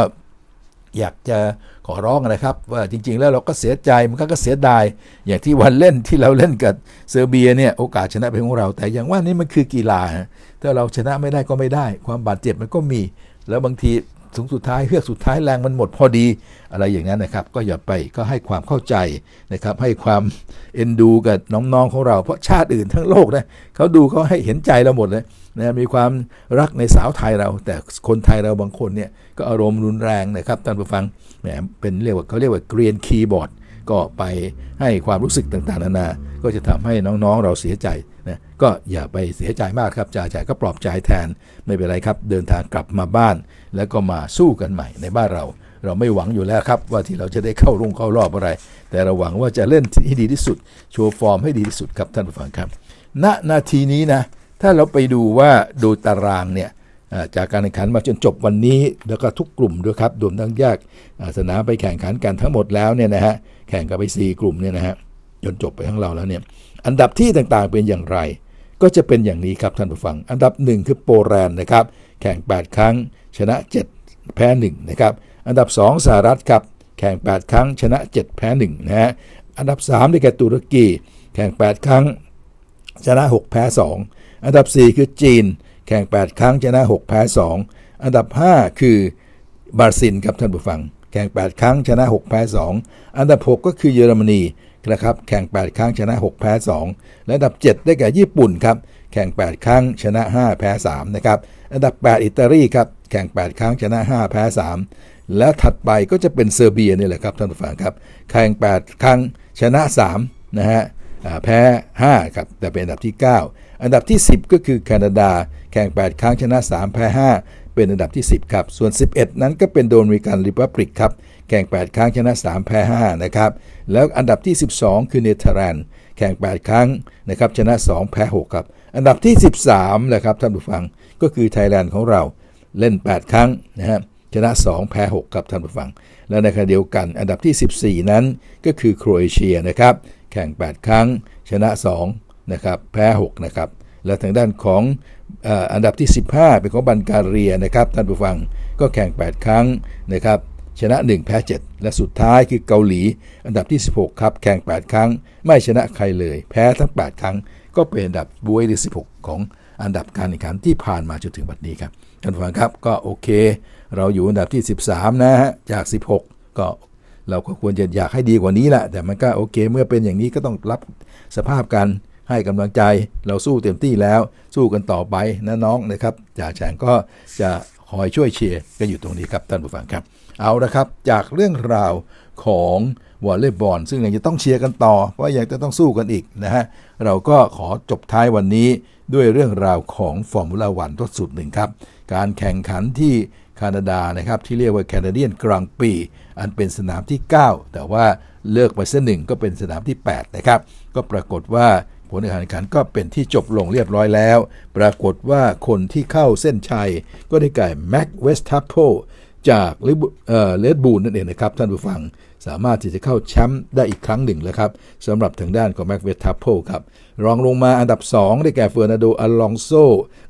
อยากจะขอร้องนะครับ ว่าจริง ๆ แล้วเราก็เสียใจมันก็เสียดายอย่างที่วันเล่นที่เราเล่นกับเซอร์เบียเนี่ยโอกาสชนะเป็นของเราแต่อย่างว่านี่มันคือกีฬาถ้าเราชนะไม่ได้ก็ไม่ได้ ความบาดเจ็บมันก็มี แล้วบางทีสูงสุดท้ายเฮือกสุดท้ายแรงมันหมดพอดีอะไรอย่างนั้นนะครับ ก็อย่าไปก็ให้ความเข้าใจนะครับให้ความเอ็นดูกับน้องๆ ของเรา เพราะชาติอื่นทั้งโลกนะเขาดูเขาให้เห็นใจเราหมดเลยนะมีความรักในสาวไทยเรา แต่คนไทยเราบางคนเนี่ยก็อารมณ์รุนแรงนะครับท่านผู้ฟังแหมเป็นเรียกว่าเขาเรียกว่าเกรียนคีย์บอร์ดก็ไปให้ความรู้สึกต่างๆนานา ก็จะทำให้น้องๆ เราเสียใจนะก็อย่าไปเสียใจมากครับจ่าจ่ายก็ปลอบใจแทนไม่เป็นไรครับ เดินทางกลับมาบ้าน แล้วก็มาสู้กันใหม่ในบ้านเรา เราไม่หวังอยู่แล้วครับ ว่าที่เราจะได้เข้ารุ่งเข้ารอบอะไรแต่เราหวังว่าจะเล่นให้ดีที่สุดโชว์ฟอร์มให้ดีที่สุดครับ ท่านผู้ฟังครับณนาทีนี้นะถ้าเราไปดูว่าดูตารางเนี่ยจากการแข่งขันมาจนจบวันนี้แล้วก็ทุกกลุ่มด้วยครับรวมทั้งแยกสนามไปแข่งขันกันทั้งหมดแล้วเนี่ยนะฮะแข่งกันไป4กลุ่มเนี่ยนะฮะจนจบไปทั้งเราแล้วเนี่ยอันดับที่ต่างๆเป็นอย่างไร ก็จะเป็นอย่างนี้ครับท่านผู้ฟัง อันดับ 1 คือโปแลนด์นะครับแข่ง 8 ครั้งชนะ7แพ้1นะครับอันดับ 2สหรัฐครับแข่ง 8 ครั้งชนะ7แพ้1นะฮะอันดับ3ได้แก่ตุรกีแข่ง 8 ครั้งชนะ6แพ้2อันดับ 4 คือจีน แข่ง 8 ครั้งชนะ6แพ้2อันดับ5คือบราซิลครับท่านผู้ฟัง แข่ง 8 ครั้งชนะ6แพ้2อันดับ 6 ก็คือเยอรมนีนะครับแข่ง8ครั้งชนะ6 แพ้2และอันดับ 7 ได้แก่ญี่ปุ่นครับแข่ง 8 ครั้งชนะ 5 แพ้3นะครับอันดับ 8 อิตาลีครับแข่ง8ครั้งชนะ5แพ้3และถัดไปก็จะเป็นเซอร์เบียนี่แหละครับท่านผู้ฟังครับแข่ง8ครั้งชนะ3นะฮะแพ้5ครับแต่เป็นอันดับที่ 9 อันดับที่ 10 ก็คือแคนาดาแข่ง8ครั้งชนะ 3แพ้5เป็นอันดับที่ 10ครับส่วน 11 นั้นก็เป็นโดมินิกันริพับลิกครับแข่ง 8 ครั้ง ชนะ3แพ้5นะครับ แล้วอันดับที่ 12 คือ เนเธอร์แลนด์ แข่ง 8 ครั้ง นะครับ ชนะ2แพ้6ครับ อันดับที่ 13นะครับ ท่านผู้ฟัง ก็คือ ไทยแลนด์ ของเรา เล่น8 ครั้ง นะฮะชนะ 2แพ้6ครับ ท่านผู้ฟัง และ ใน ขณะ เดียวกัน อันดับ ที่ 14 นั้น ก็คือ โครเอเชีย นะครับ แข่ง 8 ครั้ง ชนะ2นะครับ แพ้6นะครับ และ ทาง ด้าน ของอันดับที่ 15เป็น ของ บันการเรียนะครับ ท่านผู้ฟังก็แข่ง 8 ครั้งนะครับชนะ1แพ้7 และสุดท้ายคือเกาหลี อันดับที่ 16 ครับแข่ง8 ครั้ง ไม่ชนะใครเลยแพ้ทั้ง 8 ครั้ง ก็เป็นอันดับบวยที่16 ของอันดับการแข่งขันที่ผ่านมาจนถึงบัดนี้ครับท่านผู้ฟังครับก็โอเค เราอยู่อันดับที่ 13 นะฮะจาก 16 ก็เราก็ควรจะอยากให้ดีกว่านี้แหละแต่มันก็โอเคเมื่อเป็นอย่างนี้ก็ต้องรับสภาพกันให้กำลังใจเราสู้เต็มที่แล้วสู้กันต่อไปนะน้องนะครับจ่าแฉงก็จะคอยช่วยเชียร์กันอยู่ตรงนี้ครับท่านผู้ฟังครับเอาละครับ จากเรื่องราวของวอลเลย์บอลซึ่งยังจะต้องเชียร์กันต่อ เพราะยังจะต้องสู้กันอีกนะฮะเราก็ขอจบท้ายวันนี้ด้วยเรื่องราวของฟอร์มูล่าวันทดสุดหนึ่งครับการแข่งขันที่แคนาดานะครับที่เรียกว่าแคนาเดียนกรังปีอันเป็นสนามที่ 9 แต่ว่าเลิกไปเส้นหนึ่งก็เป็นสนามที่8นะครับก็ปรากฏว่าผลการแข่งขันก็เป็นที่จบลงเรียบร้อยแล้ว ปรากฏว่าคนที่เข้าเส้นชัย ก็ได้แก่แม็กเวสทัพโพจากเลดบูลนั่นเองนะครับ ท่านผู้ฟังสามารถที่จะเข้าแชมป์ได้อีกครั้งหนึ่งแล้วครับสำหรับทางด้านของแม็กเวทัพโพครับ รองลงมาอันดับ 2 ได้แก่เฟอร์นาโดอลองโซ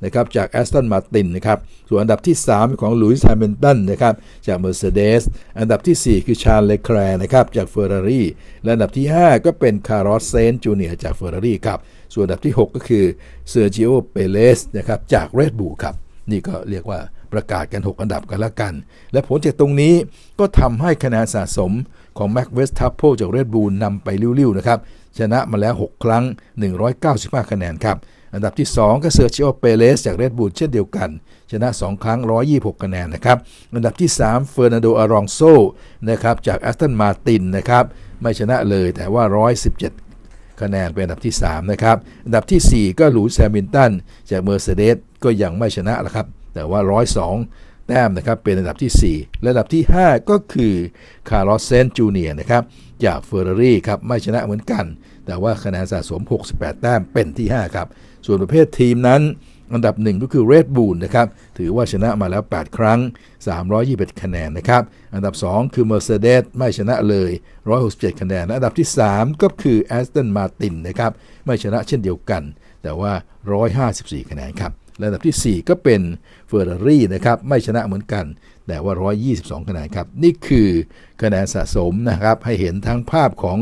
นะครับจากแอสตันมาตินนะครับส่วนอันดับที่ 3 ของลุยส์แฮมบนตันนะครับจากเมอร์เซเดสอันดับที่ 4 คือชาลเลแคร์นะครับจากเฟอร์รารี่และอันดับที่ 5 ก็เป็นคาร์ลสเซนจูเนียจากเฟอร์รารี่ครับส่วนอันดับที่ 6 ก็คือเซอร์จิโอ เปเลสนะครับจากเรดบูลครับนี่ก็เรียกว่าประกาศกัน 6 อันดับกันละกัน และผลจากตรงนี้ก็ทำให้คะแนนสะสมของแม็กเวสทัพโพจากเรดบูลนำไปลิ้วๆ นะครับ ชนะมาแล้ว 6 ครั้ง 195คะแนนครับ อันดับที่ 2 ก็เซอร์เชโอเปเลสจากเรดบูลเช่นเดียวกัน ชนะ 2 ครั้ง 126คะแนนนะครับ อันดับที่3เฟอร์นันโดอารองโซนะครับจากแอสตันมาตินนะครับไม่ชนะเลย แต่ว่า 117คะแนนเป็นอันดับที่3นะครับ อันดับที่ 4 ก็หลูแซมินตันจากเมอร์เซเดสก็ยังไม่ชนะละครับแต่ว่า 102 แต้มนะครับ เป็นอันดับที่4 ระดับที่ 5 ก็คือคาร์ลอสเซนจูเนียนะครับ จากเฟอร์รารี่ครับ ไม่ชนะเหมือนกัน แต่ว่าคะแนนสะสม 68 แต้มเป็นที่ 5 ครับ ส่วนประเภททีมนั้นอันดับหนึ่งก็คือ Red Bull นะครับ ถือว่าชนะมาแล้ว 8 ครั้ง 321คะแนนนะครับ อันดับ 2 คือ Mercedes ไม่ชนะเลย 167คะแนน อันดับที่ 3 ก็คือ Aston Martin นะครับไม่ชนะเช่นเดียวกัน แต่ว่า 154คะแนนครับและอันดับที่ 4 ก็เป็นเฟอร์รารี่นะครับไม่ชนะเหมือนกัน แต่ว่า 122คะแนนครับนี่คือคะแนนสะสมนะครับให้เห็นทั้งภาพของ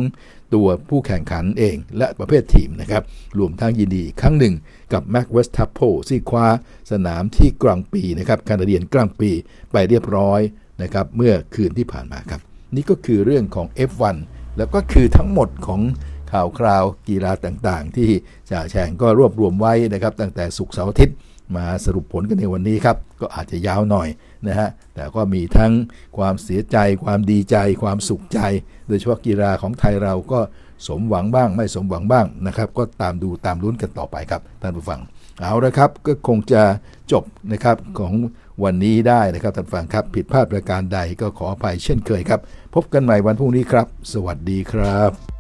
ตัวผู้แข่งขันเอง และประเภททีมนะครับรวมทั้งยินดี ครั้งหนึ่งกับแม็กเวสทัพโพซี่คว้าสนามที่กลางปีนะครับการเดียนกลางปีไปเรียบร้อยนะครับเมื่อคืนที่ผ่านมาครับนี่ก็คือเรื่องของ F1 แล้วก็คือทั้งหมดของข่าวคราวกีฬาต่างๆ ที่จ่าแฉงก็รวบรวมไว้นะครับ ตั้งแต่สุกเสาร์อาทิตย์มาสรุปผลกันในวันนี้ครับ ก็อาจจะยาวหน่อยนะฮะแต่ก็มีทั้งความเสียใจ ความดีใจ ความสุขใจ โดยเฉพาะกีฬาของไทยเราก็สมหวังบ้าง ไม่สมหวังบ้างนะครับ ก็ตามดูตามลุ้นกันต่อไปครับท่านผู้ฟัง เอาละครับก็คงจะจบนะครับของวันนี้ได้นะครับท่านฟังครับผิดพลาดประการใดก็ขออภัยเช่นเคยครับ พบกันใหม่วันพรุ่งนี้ครับ สวัสดีครับ